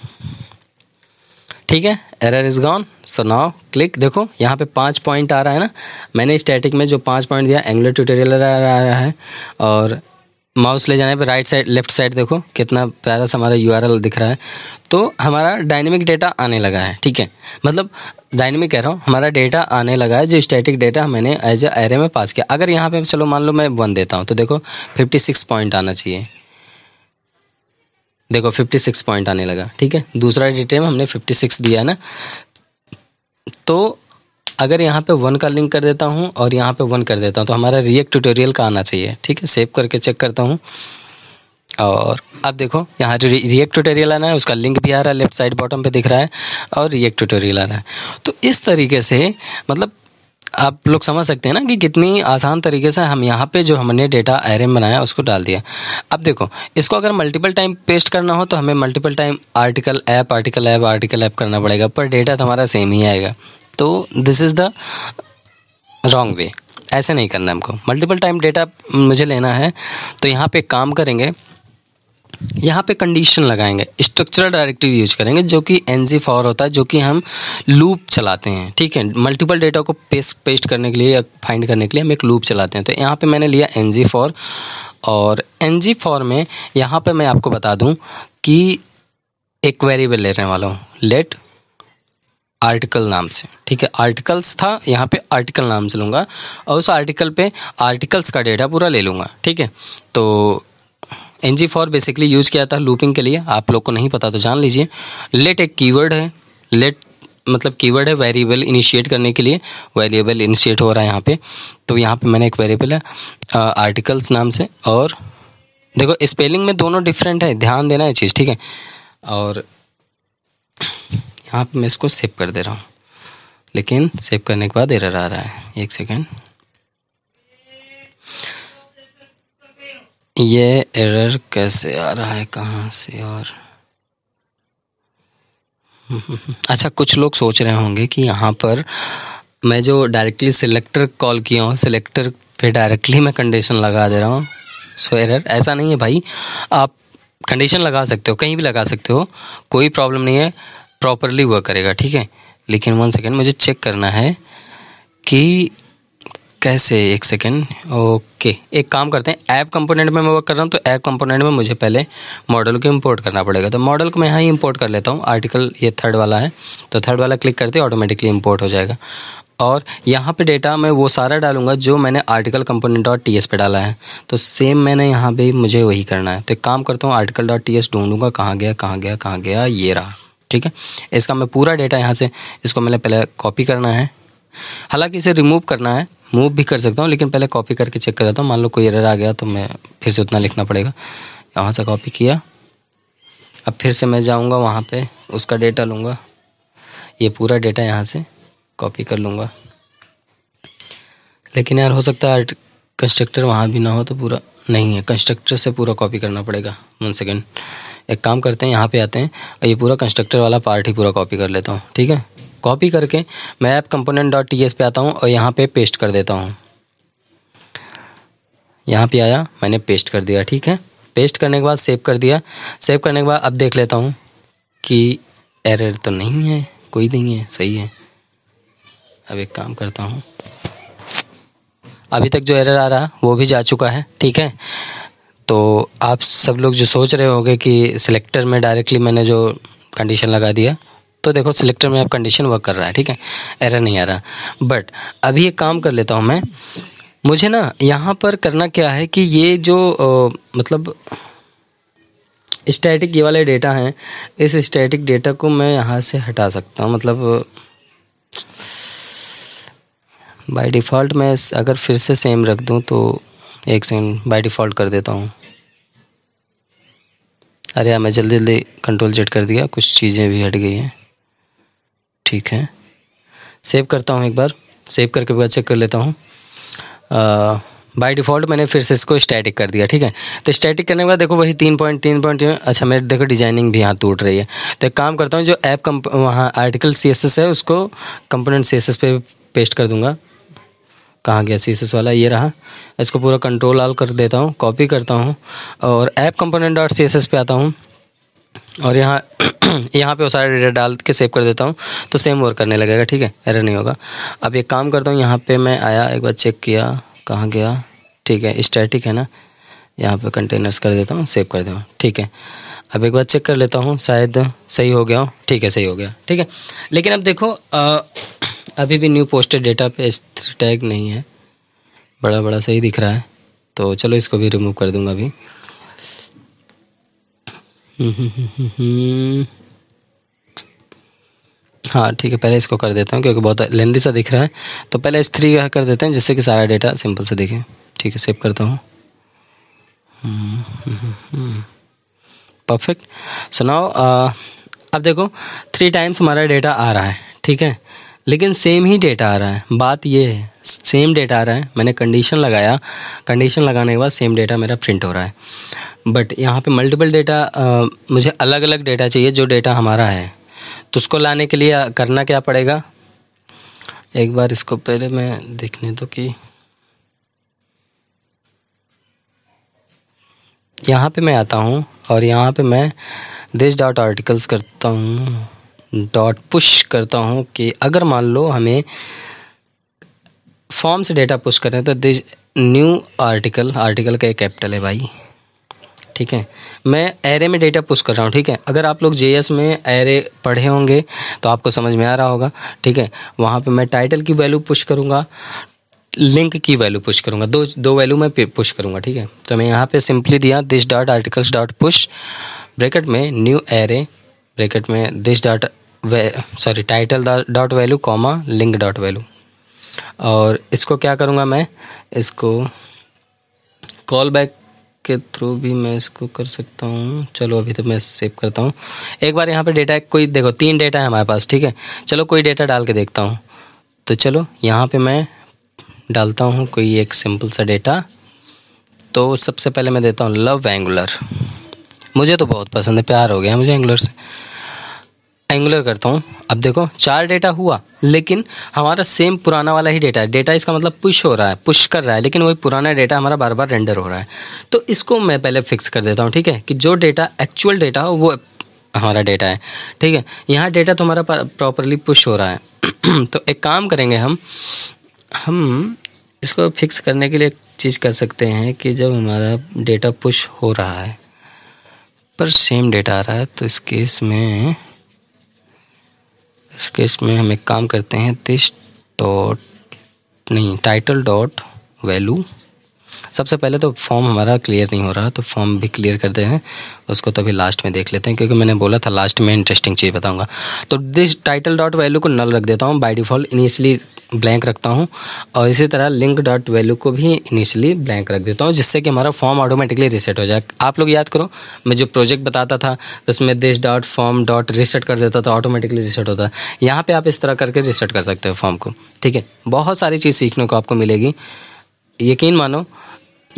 ठीक है error is gone so now click देखो यहाँ पे पाँच पॉइंट आ रहा है ना मैंने स्टैटिक में जो पाँच पॉइंट दिया एंगुलर ट्यूटोरियल आ रहा है और माउस ले जाने पे राइट साइड लेफ्ट साइड देखो कितना प्यारा सा हमारा यू दिख रहा है तो हमारा डायनेमिक डेटा आने लगा है ठीक है मतलब डायनेमिक कह रहा हूँ हमारा डेटा आने लगा है जो स्टैटिक डेटा मैंने एज ए एरे में पास किया अगर यहाँ पे चलो मान लो मैं वन देता हूँ तो देखो फिफ्टी सिक्स पॉइंट आना चाहिए देखो 56 पॉइंट आने लगा ठीक है दूसरा डिटेल में हमने 56 दिया है ना तो अगर यहाँ पे वन का लिंक कर देता हूँ और यहाँ पे वन कर देता हूँ तो हमारा रिएक्ट ट्यूटोरियल का आना चाहिए ठीक है सेव करके चेक करता हूँ और अब देखो यहाँ जो रिएक्ट ट्यूटोरियल आना है उसका लिंक भी आ रहा है लेफ्ट साइड बॉटम पे दिख रहा है और रिएक्ट ट्यूटोरियल आ रहा है तो इस तरीके से मतलब आप लोग समझ सकते हैं ना कि कितनी आसान तरीके से हम यहाँ पे जो हमने डेटा आयरन बनाया उसको डाल दिया अब देखो इसको अगर मल्टीपल टाइम पेस्ट करना हो तो हमें multiple time article app article app article app करना पड़ेगा पर डेटा तो हमारा सेम ही आएगा तो this is the wrong way ऐसे नहीं करना हमको मल्टीपल टाइम डेटा मुझे लेना है तो यहाँ पर काम करेंगे यहाँ पे कंडीशन लगाएंगे स्ट्रक्चरल डायरेक्टिव यूज करेंगे जो कि एन जी फॉर होता है जो कि हम लूप चलाते हैं ठीक है मल्टीपल डेटा को पेस्ट पेस्ट करने के लिए या फाइंड करने के लिए हम एक लूप चलाते हैं तो यहाँ पे मैंने लिया एन जी फॉर और एन जी फॉर में यहाँ पे मैं आपको बता दूँ कि एक वेरिएबल ले रहे वाला हूँ लेट आर्टिकल नाम से ठीक है आर्टिकल्स था यहाँ पे आर्टिकल नाम से लूँगा और उस आर्टिकल पे आर्टिकल्स का डेटा पूरा ले लूँगा ठीक है तो N G for basically use किया था लूपिंग के लिए आप लोग को नहीं पता तो जान लीजिए लेट एक कीवर्ड है लेट मतलब कीवर्ड है वेरिएबल इनिशिएट करने के लिए वेरिएबल इनिशिएट हो रहा है यहाँ पे तो यहाँ पे मैंने एक वेरिएबल है आर्टिकल्स नाम से और देखो स्पेलिंग में दोनों डिफरेंट है ध्यान देना है चीज़ ठीक है और यहाँ पे मैं इसको सेव कर दे रहा हूँ लेकिन सेव करने के बाद एरर आ रहा है एक सेकेंड ये एरर कैसे आ रहा है कहाँ से और अच्छा कुछ लोग सोच रहे होंगे कि यहाँ पर मैं जो डायरेक्टली सिलेक्टर कॉल किया हूँ सिलेक्टर पे डायरेक्टली मैं कंडीशन लगा दे रहा हूँ सो एरर ऐसा नहीं है भाई आप कंडीशन लगा सकते हो कहीं भी लगा सकते हो कोई प्रॉब्लम नहीं है प्रॉपरली वर्क करेगा ठीक है लेकिन वन सेकेंड मुझे चेक करना है कि कैसे एक सेकेंड ओके एक काम करते हैं ऐप कंपोनेंट में मैं वर्क कर रहा हूँ तो ऐप कंपोनेंट में मुझे पहले मॉडल को इंपोर्ट करना पड़ेगा तो मॉडल को मैं यहाँ ही इंपोर्ट कर लेता हूँ आर्टिकल ये थर्ड वाला है तो थर्ड वाला क्लिक करते ही ऑटोमेटिकली इंपोर्ट हो जाएगा और यहाँ पे डेटा मैं वो सारा डालूंगा जो मैंने article component dot T S डाला है तो सेम मैंने यहाँ पर मुझे वही करना है तो एक काम करता हूँ आर्टिकल डॉट टी एस ढूँढूँगा कहाँ गया कहाँ गया कहाँ गया ये रहा ठीक है इसका मैं पूरा डेटा यहाँ से इसको मैंने पहले कॉपी करना है हालांकि इसे रिमूव करना है मूव भी कर सकता हूँ लेकिन पहले कॉपी करके चेक कर लेता हूँ मान लो कोई एरर आ गया तो मैं फिर से उतना लिखना पड़ेगा यहाँ से कॉपी किया अब फिर से मैं जाऊँगा वहाँ पर उसका डेटा लूँगा ये पूरा डेटा यहाँ से कॉपी कर लूँगा लेकिन यार हो सकता है कंस्ट्रक्टर वहाँ भी ना हो तो पूरा नहीं है कंस्ट्रक्टर से पूरा कॉपी करना पड़ेगा वन सेकेंड एक काम करते हैं यहाँ पे आते हैं और ये पूरा कंस्ट्रक्टर वाला पार्ट ही पूरा कॉपी कर लेता हूँ ठीक है कॉपी करके मैं app component dot T S पे आता हूँ और यहाँ पे पेस्ट कर देता हूँ यहाँ पे आया मैंने पेस्ट कर दिया ठीक है पेस्ट करने के बाद सेव कर दिया सेव करने के बाद अब देख लेता हूँ कि एरर तो नहीं है कोई नहीं है सही है अब एक काम करता हूँ अभी तक जो एरर आ रहा वो भी जा चुका है ठीक है तो आप सब लोग जो सोच रहे होंगे कि सिलेक्टर में डायरेक्टली मैंने जो कंडीशन लगा दिया तो देखो सिलेक्टर में आप कंडीशन वर्क कर रहा है ठीक है एरर नहीं आ रहा बट अभी एक काम कर लेता हूँ मैं मुझे ना यहाँ पर करना क्या है कि ये जो आ, मतलब स्टैटिक ये वाले डेटा हैं इस स्टैटिक डेटा को मैं यहाँ से हटा सकता हूँ मतलब बाय डिफ़ॉल्ट मैं अगर फिर से सेम रख दूँ तो एक सेकेंड बाय डिफ़ॉल्ट कर देता हूँ अरे यार मैं जल्दी जल्दी कंट्रोल जेट कर दिया कुछ चीज़ें भी हट गई हैं ठीक है सेव करता हूँ एक बार सेव करके बाद चेक कर लेता हूँ बाय डिफ़ॉल्ट मैंने फिर से इसको स्टैटिक कर दिया ठीक है तो स्टैटिक करने के बाद देखो वही तीन पॉइंट तीन पॉइंट अच्छा मेरे देखो डिजाइनिंग भी यहाँ टूट रही है तो एक काम करता हूँ जो ऐप कम वहाँ आर्टिकल सी है उसको कंपोनेंट सी एस पे पेस्ट कर दूँगा कहाँ गया सी वाला ये रहा इसको पूरा कंट्रोल आल कर देता हूँ कॉपी करता हूँ और ऐप कंपोनेंट डॉट सी पे आता हूँ और यहाँ यहाँ पे वो सारा डेटा डाल के सेव कर देता हूँ तो सेम वर्क करने लगेगा ठीक है एरर नहीं होगा अब एक काम करता हूँ यहाँ पे मैं आया एक बार चेक किया कहाँ गया ठीक है स्टैटिक है ना यहाँ पे कंटेनर्स कर देता हूँ सेव कर हूँ ठीक है अब एक बार चेक कर लेता हूँ शायद सही हो गया हो ठीक है सही हो गया ठीक है लेकिन अब देखो आ, अभी भी न्यू पोस्टेड डेटा पे टैग नहीं है बड़ा बड़ा सही दिख रहा है तो चलो इसको भी रिमूव कर दूँगा अभी हम्म, हम्म, हम्म, हाँ ठीक है पहले इसको कर देता हूँ क्योंकि बहुत लेंदी सा दिख रहा है तो पहले इस थ्री का कर देते हैं जिससे कि सारा डेटा सिंपल से दिखे ठीक है सेव करता हूँ परफेक्ट सुनाओ uh, अब देखो थ्री टाइम्स हमारा डेटा आ रहा है ठीक है लेकिन सेम ही डेटा आ रहा है बात ये है सेम डेटा आ रहा है मैंने कंडीशन लगाया कंडीशन लगाने के बाद सेम डेटा मेरा प्रिंट हो रहा है बट यहाँ पे मल्टीपल डेटा मुझे अलग अलग डेटा चाहिए जो डेटा हमारा है तो उसको लाने के लिए करना क्या पड़ेगा एक बार इसको पहले मैं देखने दो कि यहाँ पे मैं आता हूँ और यहाँ पे मैं देश डॉट आर्टिकल्स करता हूँ डॉट पुश करता हूँ कि अगर मान लो हमें फॉर्म से डेटा पुश करें तो देश न्यू आर्टिकल आर्टिकल का एक कैपिटल है भाई ठीक है मैं एरे में डेटा पुश कर रहा हूँ ठीक है अगर आप लोग जे में एरे पढ़े होंगे तो आपको समझ में आ रहा होगा ठीक है वहाँ पे मैं टाइटल की वैल्यू पुश करूँगा लिंक की वैल्यू पुश करूँगा दो दो वैल्यू मैं पुश करूँगा ठीक है तो मैं यहाँ पे सिंपली दिया this dot articles dot push bracket में न्यू एरे ब्रैकेट में this dot sorry title dot value comma link dot value और इसको क्या करूँगा मैं इसको कॉल बैक के थ्रू भी मैं इसको कर सकता हूँ चलो अभी तो मैं सेव करता हूँ एक बार यहाँ पे डेटा कोई देखो तीन डेटा है हमारे पास ठीक है चलो कोई डेटा डाल के देखता हूँ तो चलो यहाँ पे मैं डालता हूँ कोई एक सिंपल सा डेटा तो सबसे पहले मैं देता हूँ लव एंगुलर मुझे तो बहुत पसंद है प्यार हो गया मुझे एंगुलर से एंगुलर करता हूँ अब देखो चार डेटा हुआ लेकिन हमारा सेम पुराना वाला ही डेटा है डेटा इसका मतलब पुश हो रहा है पुश कर रहा है लेकिन वही पुराना डेटा हमारा बार बार रेंडर हो रहा है तो इसको मैं पहले फिक्स कर देता हूँ ठीक है कि जो डेटा एक्चुअल डेटा हो वो हमारा डेटा है ठीक है यहाँ डेटा तो हमारा प्रॉपरली पुश हो रहा है तो एक काम करेंगे हम हम इसको फिक्स करने के लिए एक चीज़ कर सकते हैं कि जब हमारा डेटा पुश हो रहा है पर सेम डेटा आ रहा है तो इस केस में इस केस में हम एक काम करते हैं दिस डॉट नहीं टाइटल डॉट वैल्यू सबसे पहले तो फॉर्म हमारा क्लियर नहीं हो रहा तो फॉर्म भी क्लियर करते हैं उसको तो अभी लास्ट में देख लेते हैं क्योंकि मैंने बोला था लास्ट में इंटरेस्टिंग चीज़ बताऊँगा तो दिस टाइटल डॉट वैल्यू को नल रख देता हूँ बाई डिफ़ॉल्ट इनिशली ब्लैंक रखता हूँ और इसी तरह लिंक डॉट वैल्यू को भी इनिशियली ब्लैंक रख देता हूँ जिससे कि हमारा फॉर्म ऑटोमेटिकली रिसेट हो जाए आप लोग याद करो मैं जो प्रोजेक्ट बताता था तो उसमें this dot form dot reset कर देता था ऑटोमेटिकली रिसेट होता है यहाँ पर आप इस तरह करके रिसेट कर सकते हो फॉर्म को ठीक है बहुत सारी चीज़ सीखने को आपको मिलेगी यकीन मानो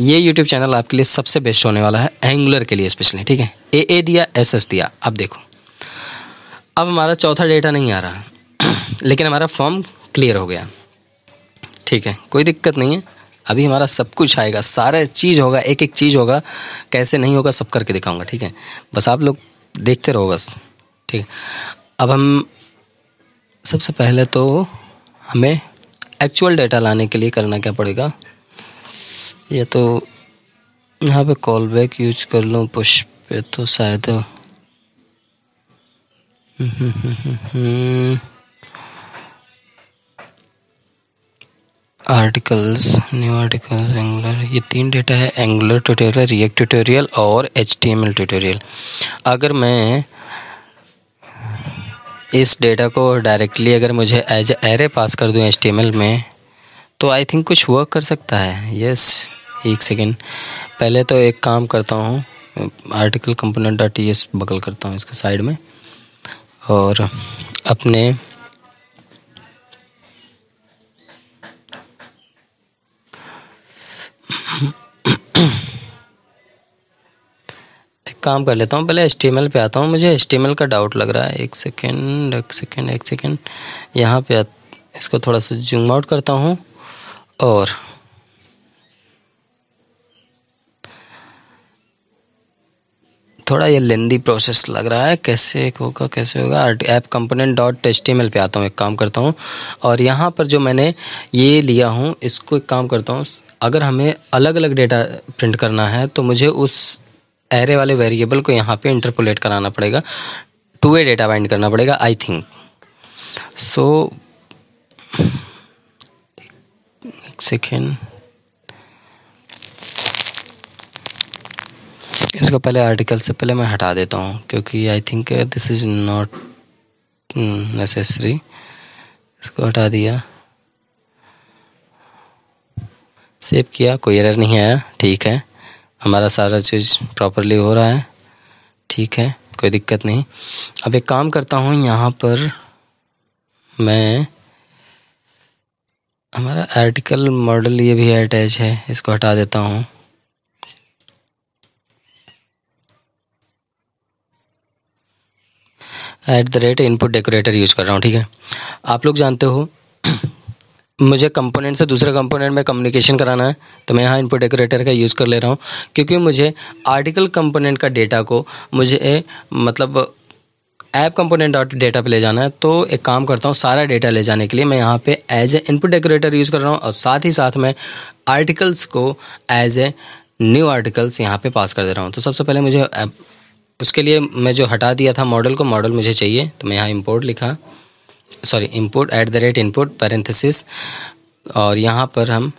ये यूट्यूब चैनल आपके लिए सबसे बेस्ट होने वाला है एंगुलर के लिए स्पेशली ठीक है ए ए दिया एस एस दिया अब देखो अब हमारा चौथा डेटा नहीं आ रहा लेकिन हमारा फॉर्म क्लियर हो गया ठीक है कोई दिक्कत नहीं है अभी हमारा सब कुछ आएगा सारा चीज़ होगा एक एक चीज़ होगा कैसे नहीं होगा सब करके दिखाऊंगा ठीक है बस आप लोग देखते रहो बस ठीक है अब हम सबसे पहले तो हमें एक्चुअल डेटा लाने के लिए करना क्या पड़ेगा या तो यहाँ पे कॉल बैक यूज कर लूँ पुश पे तो शायद आर्टिकल्स न्यू आर्टिकल्स एंगुलर ये तीन डेटा है एंगुलर ट्यूटोरियल रिएक्ट ट्यूटोरियल और एच ट्यूटोरियल अगर मैं इस डेटा को डायरेक्टली अगर मुझे एज एरे पास कर दूँ एच में तो आई थिंक कुछ वर्क कर सकता है यस एक सेकेंड पहले तो एक काम करता हूँ आर्टिकल कंपोनेंट डॉट एस बगल करता हूँ इसके साइड में और अपने एक काम कर लेता हूँ पहले एस पे आता हूँ मुझे एस का डाउट लग रहा है एक सेकेंड एक सेकेंड एक सेकेंड यहाँ पे इसको थोड़ा सा जूम आउट करता हूँ और थोड़ा ये लेंदी प्रोसेस लग रहा है कैसे होगा कैसे होगा ऐप कंपोनेंट डॉट टेस्ट पे आता हूँ एक काम करता हूँ और यहाँ पर जो मैंने ये लिया हूँ इसको एक काम करता हूँ अगर हमें अलग अलग डेटा प्रिंट करना है तो मुझे उस एरे वाले वेरिएबल को यहाँ पे इंटरपोलेट कराना पड़ेगा टू वे डेटा बाइंड करना पड़ेगा आई थिंक सो so, एक सेकेंड इसको पहले आर्टिकल से पहले मैं हटा देता हूँ क्योंकि I think this is not necessary इसको हटा दिया सेव किया कोई एरर नहीं आया ठीक है हमारा सारा चीज़ प्रॉपरली हो रहा है ठीक है कोई दिक्कत नहीं अब एक काम करता हूँ यहाँ पर मैं हमारा आर्टिकल मॉडल ये भी अटैच है इसको हटा देता हूँ at the rate input decorator use कर रहा हूँ ठीक है आप लोग जानते हो मुझे कंपोनेंट से दूसरे कंपोनेंट में कम्युनिकेशन कराना है तो मैं यहाँ इनपुट डेकोरेटर का यूज़ कर ले रहा हूँ क्योंकि मुझे आर्टिकल कंपोनेंट का डेटा को मुझे मतलब ऐप कंपोनेंट डॉट डेटा पे ले जाना है तो एक काम करता हूँ सारा डेटा ले जाने के लिए मैं यहाँ पे as a input decorator use कर रहा हूँ और साथ ही साथ मैं आर्टिकल्स को एज ए न्यू आर्टिकल्स यहाँ पे पास कर दे रहा हूँ तो सबसे पहले मुझे उसके लिए मैं जो हटा दिया था मॉडल को मॉडल मुझे चाहिए तो मैं यहाँ इम्पोर्ट लिखा sorry import at the rate input parenthesis और यहाँ पर हम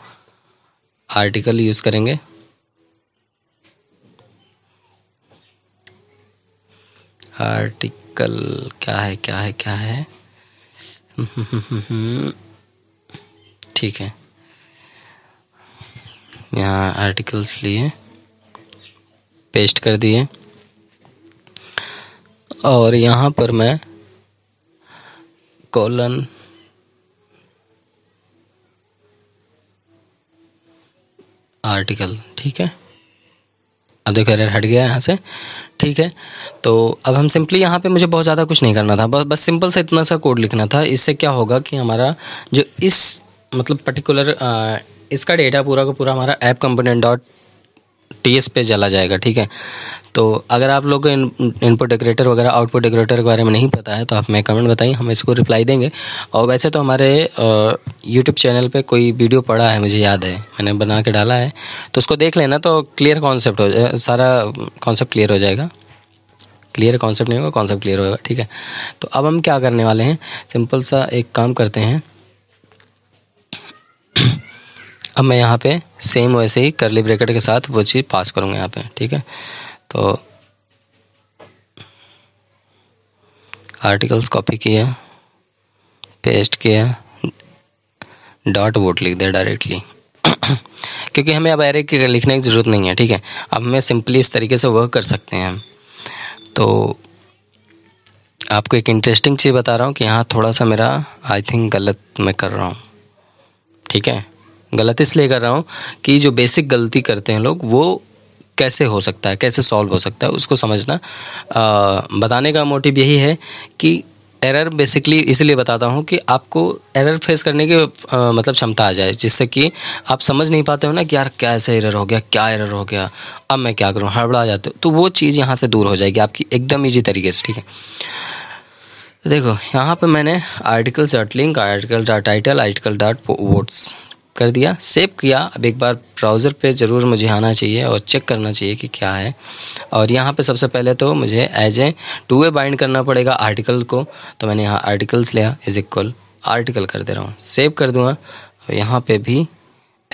आर्टिकल यूज़ करेंगे आर्टिक कल क्या है क्या है क्या है ठीक है यहाँ आर्टिकल्स लिए पेस्ट कर दिए और यहाँ पर मैं कॉलन आर्टिकल ठीक है अब देखो एरर हट गया यहाँ से ठीक है तो अब हम सिंपली यहाँ पे मुझे बहुत ज़्यादा कुछ नहीं करना था बस बस सिंपल सा इतना सा कोड लिखना था इससे क्या होगा कि हमारा जो इस मतलब पर्टिकुलर इसका डेटा पूरा का पूरा हमारा app component dot T S पे चला जाएगा ठीक है तो अगर आप लोग को इनपुट डेकोरेटर वगैरह आउटपुट डेकोरेटर के बारे में नहीं पता है तो आप हमें कमेंट बताइए हम इसको रिप्लाई देंगे और वैसे तो हमारे यूट्यूब चैनल पर कोई वीडियो पड़ा है मुझे याद है मैंने बना के डाला है तो उसको देख लेना तो क्लियर कॉन्सेप्ट हो जाए सारा कॉन्सेप्ट क्लियर हो जाएगा क्लियर कॉन्सेप्ट नहीं होगा कॉन्सेप्ट क्लियर होगा ठीक है तो अब हम क्या करने वाले हैं सिंपल सा एक काम करते हैं अब मैं यहाँ पे सेम वैसे ही करली ब्रैकेट के साथ वो चीज़ पास करूँगा यहाँ पे ठीक है तो आर्टिकल्स कॉपी किया पेस्ट किया डॉट वोट लिख दिया डायरेक्टली क्योंकि हमें अब एरे लिखने की ज़रूरत नहीं है ठीक है अब हमें सिंपली इस तरीके से वर्क कर सकते हैं तो आपको एक इंटरेस्टिंग चीज़ बता रहा हूँ कि हाँ थोड़ा सा मेरा आई थिंक गलत मैं कर रहा हूँ ठीक है गलत इसलिए कर रहा हूँ कि जो बेसिक गलती करते हैं लोग वो कैसे हो सकता है कैसे सॉल्व हो सकता है उसको समझना आ, बताने का मोटिव यही है कि एरर बेसिकली इसलिए बताता हूँ कि आपको एरर फेस करने की आ, मतलब क्षमता आ जाए जिससे कि आप समझ नहीं पाते हो ना कि यार क्या ऐसे एरर हो गया क्या एरर हो गया अब मैं क्या करूँ हड़बड़ा जाते हो तो वो चीज़ यहाँ से दूर हो जाएगी आपकी एकदम ईजी तरीके से ठीक है देखो यहाँ पर मैंने article dot link article dot title article dot votes कर दिया सेव किया अब एक बार ब्राउज़र पे ज़रूर मुझे आना चाहिए और चेक करना चाहिए कि क्या है और यहाँ पे सबसे पहले तो मुझे as a two way bind करना पड़ेगा आर्टिकल को तो मैंने यहाँ आर्टिकल्स लिया इज इक्वल आर्टिकल कर दे रहा हूँ सेव कर दूँगा यहाँ पे भी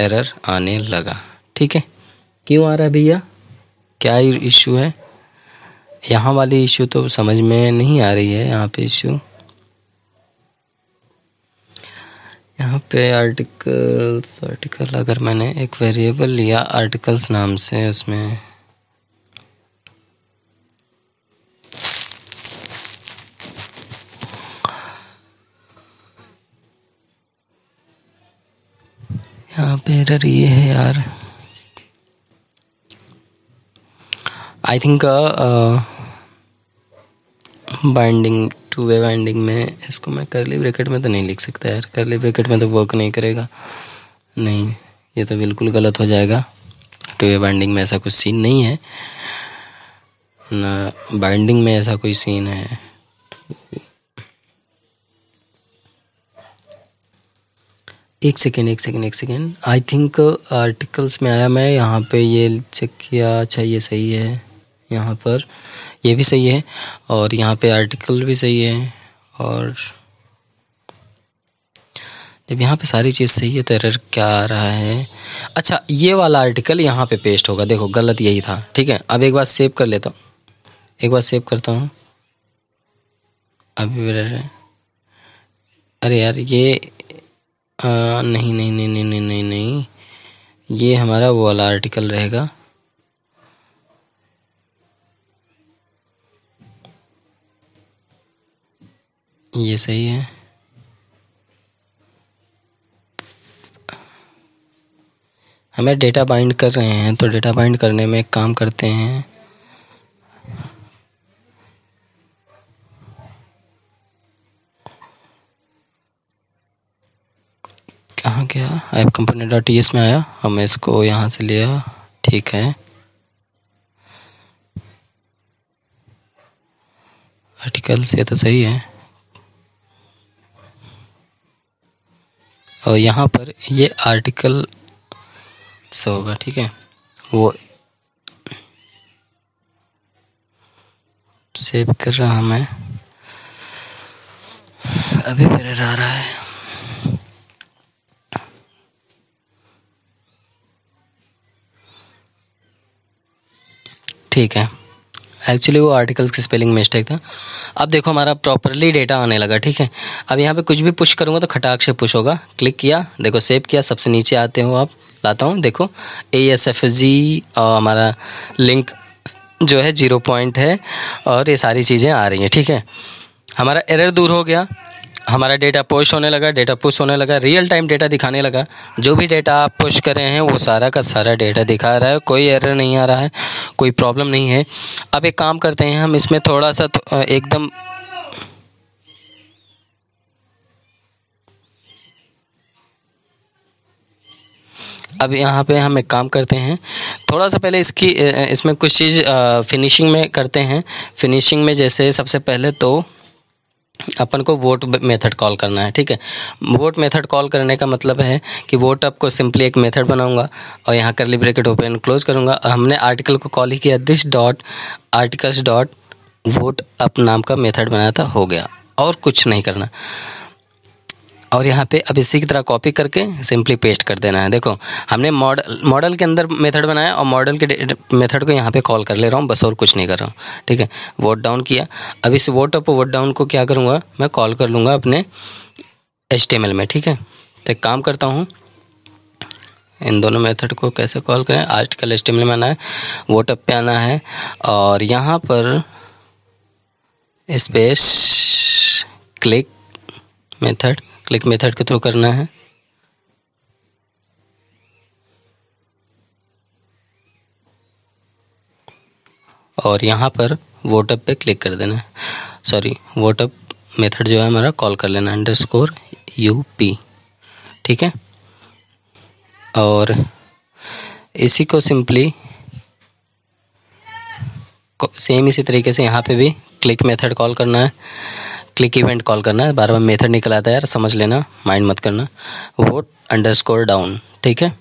एरर आने लगा ठीक है क्यों आ रहा है भैया क्या इशू है यहाँ वाली इशू तो समझ में नहीं आ रही है यहाँ पे इशू यहाँ पे आर्टिकल्स आर्टिकल अगर मैंने एक वेरिएबल लिया आर्टिकल्स नाम से उसमें यहाँ पे एरर ये है यार I think binding two way winding में इसको मैं करली ब्रैकेट में तो नहीं लिख सकता यार करली ब्रैकेट में तो वर्क नहीं करेगा नहीं ये तो बिल्कुल गलत हो जाएगा टू वे बाइंडिंग में ऐसा कुछ सीन नहीं है ना बाइंडिंग में ऐसा कोई सीन है एक सेकेंड एक सेकेंड एक सेकेंड आई थिंक आर्टिकल्स में आया मैं यहाँ पे ये चेक किया अच्छा ये सही है यहाँ पर ये भी सही है और यहाँ पे आर्टिकल भी सही है और जब यहाँ पे सारी चीज़ सही है तो एरर क्या आ रहा है अच्छा ये वाला आर्टिकल यहाँ पे पेस्ट होगा देखो गलत यही था ठीक है अब एक बार सेव कर लेता हूँ एक बार सेव करता हूँ अभी अरे यार ये आ, नहीं, नहीं, नहीं, नहीं नहीं नहीं नहीं नहीं ये हमारा वो वाला आर्टिकल रहेगा ये सही है हमें डेटा बाइंड कर रहे हैं तो डेटा बाइंड करने में एक काम करते हैं कहाँ गया app company dot E S में आया हमें इसको यहाँ से लिया ठीक है आर्टिकल से तो सही है और यहाँ पर ये आर्टिकल से होगा ठीक है वो सेव कर रहा मैं अभी मेरे आ रहा है ठीक है एक्चुअली वो आर्टिकल्स की स्पेलिंग मिस्टेक था अब देखो हमारा प्रॉपरली डेटा आने लगा ठीक है अब यहाँ पे कुछ भी पुश करूँगा तो खटाक से पुश होगा क्लिक किया देखो सेव किया सबसे नीचे आते हो आप लाता हूँ देखो ए एस एफ जी और हमारा लिंक जो है जीरो पॉइंट है और ये सारी चीज़ें आ रही हैं ठीक है हमारा एरर दूर हो गया हमारा डेटा पुश होने लगा डेटा पुश होने लगा रियल टाइम डेटा दिखाने लगा जो भी डेटा आप पुश कर रहे हैं वो सारा का सारा डेटा दिखा रहा है कोई एरर नहीं आ रहा है कोई प्रॉब्लम नहीं है अब एक काम करते हैं हम इसमें थोड़ा सा तो, एकदम अब यहाँ पे हम एक काम करते हैं थोड़ा सा पहले इसकी इसमें कुछ चीज़ फिनिशिंग में करते हैं फिनिशिंग में जैसे सबसे पहले तो अपन को वोट मेथड कॉल करना है ठीक है वोट मेथड कॉल करने का मतलब है कि वोट आपको सिंपली एक मेथड बनाऊंगा और यहाँ ली ब्रेकेट ओपन क्लोज करूँगा हमने आर्टिकल को कॉल ही किया this dot articles dot vote up नाम का मेथड बनाया था हो गया और कुछ नहीं करना और यहाँ पे अब इसी की तरह कॉपी करके सिंपली पेस्ट कर देना है देखो हमने मॉडल मॉडल के अंदर मेथड बनाया और मॉडल के मेथड को यहाँ पे कॉल कर ले रहा हूँ बस और कुछ नहीं कर रहा हूँ ठीक है वोट डाउन किया अब इस वोट अप वोट डाउन को क्या करूँगा मैं कॉल कर लूँगा अपने एच में ठीक है तो एक काम करता हूँ इन दोनों मेथड को कैसे कॉल करें आर्टिकल एच में आना है वोट अप पे आना है और यहाँ पर space click method click method के थ्रू करना है और यहाँ पर वोटअप पे क्लिक कर देना है सॉरी वोटअप मेथड जो है हमारा कॉल कर लेना अंडर स्कोर यू पी ठीक है और इसी को सिंपली सेम इसी तरीके से यहाँ पे भी क्लिक मेथड कॉल करना है क्लिक इवेंट कॉल करना है बार बार मेथड निकल आता है यार समझ लेना माइंड मत करना वोट अंडर स्कोर डाउन ठीक है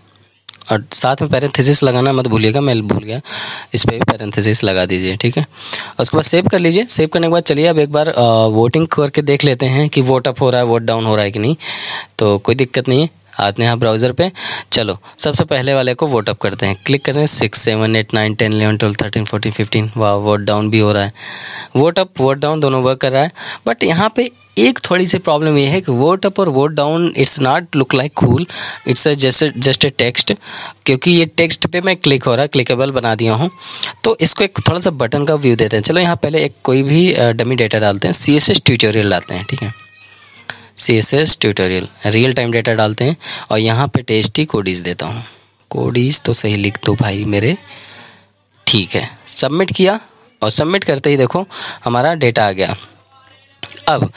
और साथ में पैरेंथेसिस लगाना मत भूलिएगा मैं भूल गया इस पर भी पैरेंथेसिस लगा दीजिए ठीक है और उसके बाद सेव कर लीजिए सेव करने के बाद चलिए अब एक बार वोटिंग करके देख लेते हैं कि वोट अप हो रहा है वोट डाउन हो रहा है कि नहीं तो कोई दिक्कत नहीं है आते हैं यहाँ ब्राउज़र पे चलो सबसे पहले वाले को वोट अप करते हैं क्लिक करें six seven eight nine ten eleven twelve thirteen fourteen fifteen वाह वोट डाउन भी हो रहा है वोट अप वोट डाउन दोनों वर्क कर रहा है बट यहाँ पे एक थोड़ी सी प्रॉब्लम ये है कि वोट अप और vote down it's not look like cool it's just just a text क्योंकि ये टेक्स्ट पे मैं क्लिक हो रहा है क्लिकेबल बना दिया हूँ तो इसको एक थोड़ा सा बटन का व्यू देते हैं चलो यहाँ पहले एक कोई भी डमी डेटा डालते हैं सी एस ट्यूटोरियल डालते हैं ठीक है C S S tutorial real time data डालते हैं और यहाँ पे टेस्टी कोडीज देता हूँ कोडीज तो सही लिख दो भाई मेरे ठीक है सबमिट किया और सबमिट करते ही देखो हमारा डेटा आ गया अब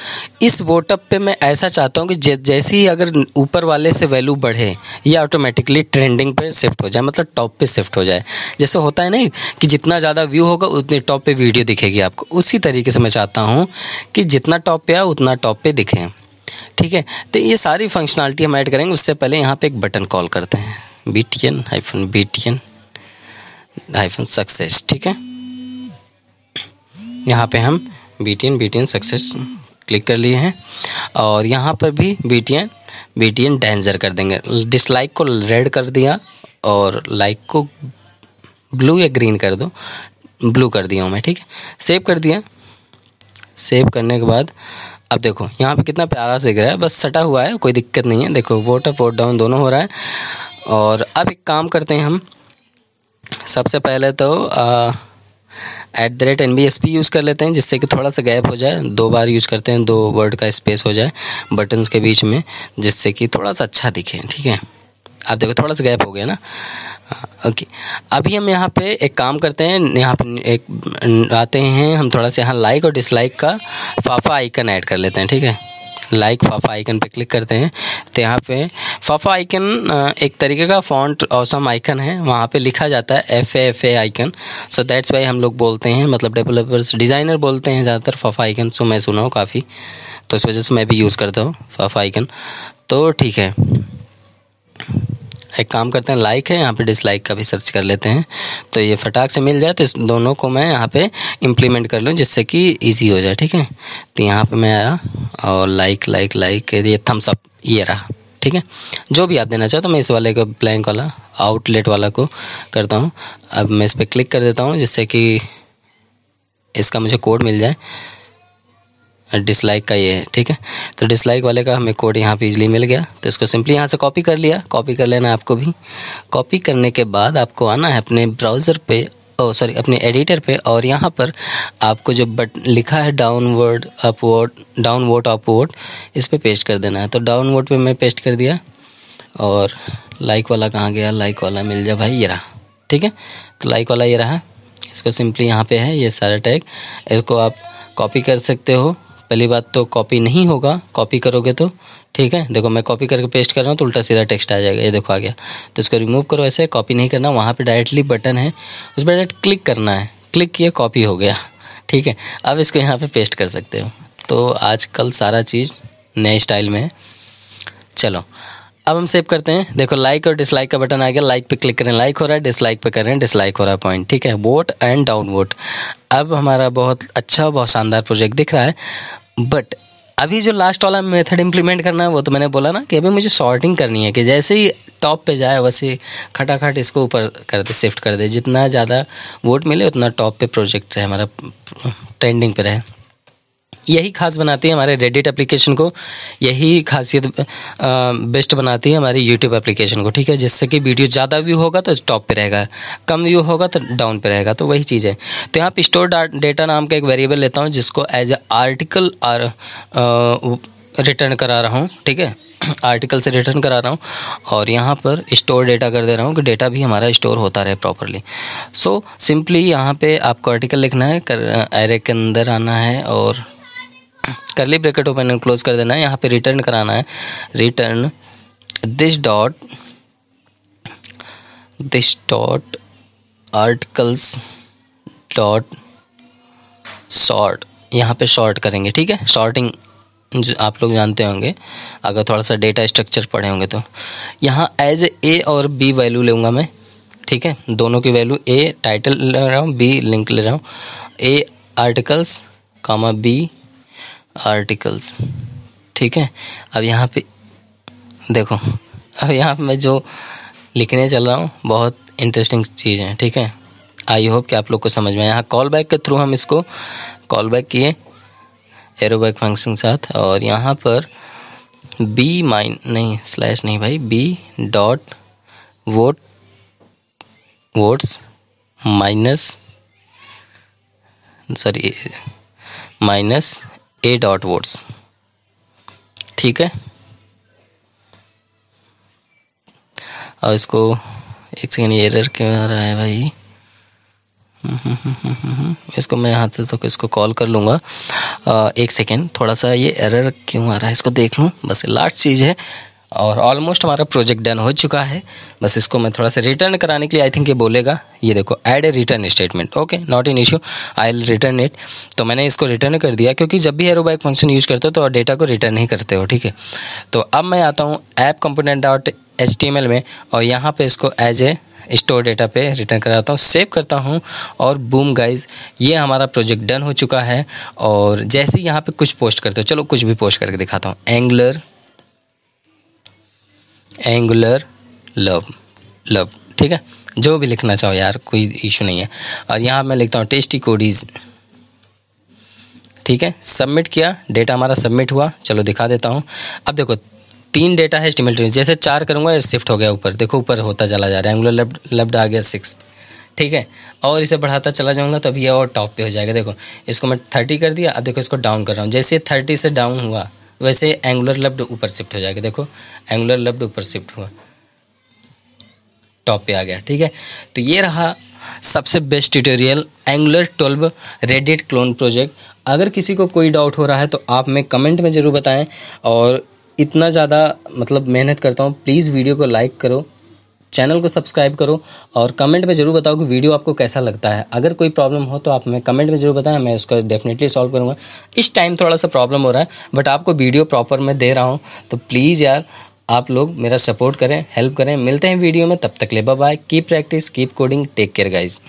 इस वोटअप पे मैं ऐसा चाहता हूँ कि जैसे ही अगर ऊपर वाले से वैल्यू बढ़े ये ऑटोमेटिकली ट्रेंडिंग पे शिफ्ट हो जाए मतलब टॉप पे शिफ्ट हो जाए जैसे होता है नहीं कि जितना ज़्यादा व्यू होगा उतनी टॉप पे वीडियो दिखेगी आपको उसी तरीके से मैं चाहता हूँ कि जितना टॉप पे आए उतना टॉप पे दिखें ठीक है तो ये सारी फंक्शनलिटी हम ऐड करेंगे उससे पहले यहाँ पे एक बटन कॉल करते हैं B T N hyphen B T N hyphen success ठीक है यहाँ पे हम B T N B T N success click कर लिए हैं और यहाँ पर भी B T N B T N danger कर देंगे डिसलाइक को रेड कर दिया और लाइक को ब्लू या ग्रीन कर दो ब्लू कर दिया हूँ मैं ठीक है सेव कर दिया सेव करने के बाद अब देखो यहाँ पे कितना प्यारा से दिख रहा है बस सटा हुआ है कोई दिक्कत नहीं है देखो वोट अप वोट डाउन दोनों हो रहा है और अब एक काम करते हैं हम सबसे पहले तो at the rate N B S P use कर लेते हैं जिससे कि थोड़ा सा गैप हो जाए दो बार यूज़ करते हैं दो वर्ड का स्पेस हो जाए बटन्स के बीच में जिससे कि थोड़ा सा अच्छा दिखे ठीक है आप देखो थोड़ा सा गैप हो गया ना हाँ, ओके अभी हम यहाँ पे एक काम करते हैं यहाँ पे एक आते हैं हम थोड़ा सा यहाँ लाइक और डिसलाइक का फाफा आइकन ऐड कर लेते हैं ठीक है लाइक फाफा आइकन पे क्लिक करते हैं तो यहाँ पे फाफा आइकन एक तरीके का फॉन्ट औसम आइकन है वहाँ पे लिखा जाता है F A F A icon so that's why हम लोग बोलते हैं मतलब डेवलपर्स डिज़ाइनर बोलते हैं ज़्यादातर फाफा आइकन सो मैं सुना हूँ काफ़ी तो इस वजह से मैं भी यूज़ करता हूँ फाफा आइकन तो ठीक है एक काम करते हैं लाइक है यहाँ पे डिसलाइक का भी सर्च कर लेते हैं तो ये फटाक से मिल जाए तो इस दोनों को मैं यहाँ पे इम्प्लीमेंट कर लूँ जिससे कि इजी हो जाए ठीक है तो यहाँ पे मैं आया और लाइक लाइक लाइक ये थम्सअप ये रहा ठीक है जो भी आप देना चाहो तो मैं इस वाले को ब्लैंक वाला आउटलेट वाला को करता हूँ अब मैं इस पर क्लिक कर देता हूँ जिससे कि इसका मुझे कोड मिल जाए डिसलाइक का ये है ठीक है तो डिसलाइक वाले का हमें कोड यहाँ पे इजली मिल गया तो इसको सिंपली यहाँ से कॉपी कर लिया कॉपी कर लेना आपको भी कॉपी करने के बाद आपको आना है अपने ब्राउज़र पे सॉरी oh, अपने एडिटर पे और यहाँ पर आपको जो बट लिखा है डाउनवर्ड अपवर्ड डाउनवर्ड अपवर्ड इस पर पे पेस्ट कर देना है तो डाउनवर्ड पे मैं पेस्ट कर दिया और लाइक वाला कहाँ गया लाइक वाला मिल जाए भाई ये रहा ठीक है तो लाइक वाला ये रहा इसको सिंपली यहाँ पे है ये सारा टैग इसको आप कॉपी कर सकते हो पहली बात तो कॉपी नहीं होगा कॉपी करोगे तो ठीक है देखो मैं कॉपी करके पेस्ट कर रहा हूँ तो उल्टा सीधा टेक्स्ट आ जाएगा ये देखो आ गया तो इसको रिमूव करो ऐसे कॉपी नहीं करना वहाँ पे डायरेक्टली बटन है उस पर डायरेक्ट क्लिक करना है क्लिक किया कॉपी हो गया ठीक है अब इसको यहाँ पे पेस्ट कर सकते हो तो आजकल सारा चीज़ नए स्टाइल में है चलो अब हम सेव करते हैं देखो लाइक और डिसलाइक का बटन आ गया लाइक पे क्लिक करें लाइक हो रहा है डिसलाइक पे करें डिसलाइक हो रहा है पॉइंट ठीक है वोट एंड डाउन वोट अब हमारा बहुत अच्छा बहुत शानदार प्रोजेक्ट दिख रहा है बट अभी जो लास्ट वाला मेथड इम्प्लीमेंट करना है वो तो मैंने बोला ना कि अभी मुझे सॉर्टिंग करनी है कि जैसे ही टॉप पे जाए वैसे खटाखट इसको ऊपर कर दे शिफ्ट कर दे जितना ज़्यादा वोट मिले उतना टॉप पे प्रोजेक्ट है हमारा ट्रेंडिंग पे रहे यही खास बनाती है हमारे रेडिट एप्लीकेशन को यही खासियत बेस्ट बनाती है हमारे यूट्यूब एप्लीकेशन को ठीक है जिससे कि वीडियो ज़्यादा व्यू होगा तो टॉप पे रहेगा कम व्यू होगा तो डाउन पे रहेगा तो वही चीज़ है तो यहाँ पे स्टोर डेटा नाम का एक वेरिएबल लेता हूँ जिसको एज ए आर्टिकल आर रिटर्न करा रहा हूँ ठीक है आर्टिकल से रिटर्न करा रहा हूँ और यहाँ पर स्टोर डेटा कर दे रहा हूँ कि डेटा भी हमारा स्टोर होता रहे प्रॉपरली सो सिंपली यहाँ पे आपको आर्टिकल लिखना है कर एरे के अंदर आना है और करली ब्रैकेट ओपन एंड क्लोज कर देना है यहाँ पे रिटर्न कराना है return this dot this dot articles dot sort यहाँ पे शॉर्ट करेंगे ठीक है शॉर्टिंग जो आप लोग जानते होंगे अगर थोड़ा सा डेटा स्ट्रक्चर पढ़े होंगे तो यहाँ एज ए और बी वैल्यू लूँगा मैं ठीक है दोनों की वैल्यू ए टाइटल ले रहा हूँ बी लिंक ले रहा हूँ A articles comma B articles ठीक है अब यहाँ पे देखो अब यहाँ पे मैं जो लिखने चल रहा हूँ बहुत इंटरेस्टिंग चीज़ है ठीक है आई होप कि आप लोग को समझ में यहाँ कॉल बैक के थ्रू हम इसको कॉल बैक किए एरोबैक फंक्शन के साथ और यहाँ पर बी माइन नहीं स्लैश नहीं भाई B dot vote votes minus sorry minus A dot votes ठीक है और इसको एक सेकेंड एरर क्यों आ रहा है भाई इसको मैं हाथ से तो इसको कॉल कर लूँगा एक सेकेंड थोड़ा सा ये एरर क्यों आ रहा है इसको देख लूँ बस लास्ट चीज़ है और ऑलमोस्ट हमारा प्रोजेक्ट डन हो चुका है बस इसको मैं थोड़ा सा रिटर्न कराने के लिए आई थिंक ये बोलेगा ये देखो add a return statement okay not in issue I will return it तो मैंने इसको रिटर्न कर दिया क्योंकि जब भी एरोबाइक फंक्शन यूज़ करते हो तो डेटा को रिटर्न नहीं करते हो ठीक है तो अब मैं आता हूँ app component dot H T M L में और यहाँ पर इसको एज ए स्टोर डेटा पे रिटर्न कराता हूँ सेव करता हूँ और बूम गाइज ये हमारा प्रोजेक्ट डन हो चुका है और जैसे यहाँ पे कुछ पोस्ट करते हो चलो कुछ भी पोस्ट करके दिखाता हूँ एंगलर एंगुलर लव लव ठीक है जो भी लिखना चाहो यार कोई इशू नहीं है और यहाँ मैं लिखता हूँ टेस्टी कोडीज ठीक है सबमिट किया डेटा हमारा सबमिट हुआ चलो दिखा देता हूँ अब देखो तीन डेटा है एस्टिमेट जैसे चार करूँगा शिफ्ट हो गया ऊपर देखो ऊपर होता चला जा रहा है एंगुलर लेफ्ट लेफ्ट आ गया सिक्स ठीक है और इसे बढ़ाता चला जाऊँगा तो अभी और टॉप पे हो जाएगा देखो इसको मैं थर्टी कर दिया अब देखो इसको डाउन कर रहा हूँ जैसे थर्टी से डाउन हुआ वैसे एंगुलर लब्ड ऊपर शिफ्ट हो जाएगा देखो एंगुलर लब्ड ऊपर शिफ्ट हुआ टॉप पे आ गया ठीक है तो ये रहा सबसे best tutorial Angular twelve Reddit clone project अगर किसी को कोई डाउट हो रहा है तो आप में कमेंट में ज़रूर बताएं और इतना ज़्यादा मतलब मेहनत करता हूँ प्लीज़ वीडियो को लाइक करो चैनल को सब्सक्राइब करो और कमेंट में ज़रूर बताओ कि वीडियो आपको कैसा लगता है अगर कोई प्रॉब्लम हो तो आप हमें कमेंट में ज़रूर बताएं मैं उसका डेफिनेटली सॉल्व करूँगा इस टाइम थोड़ा सा प्रॉब्लम हो रहा है बट आपको वीडियो प्रॉपर मैं दे रहा हूँ तो प्लीज़ यार आप लोग मेरा सपोर्ट करें हेल्प करें मिलते हैं वीडियो में तब तक ले bye keep practice keep coding take care guys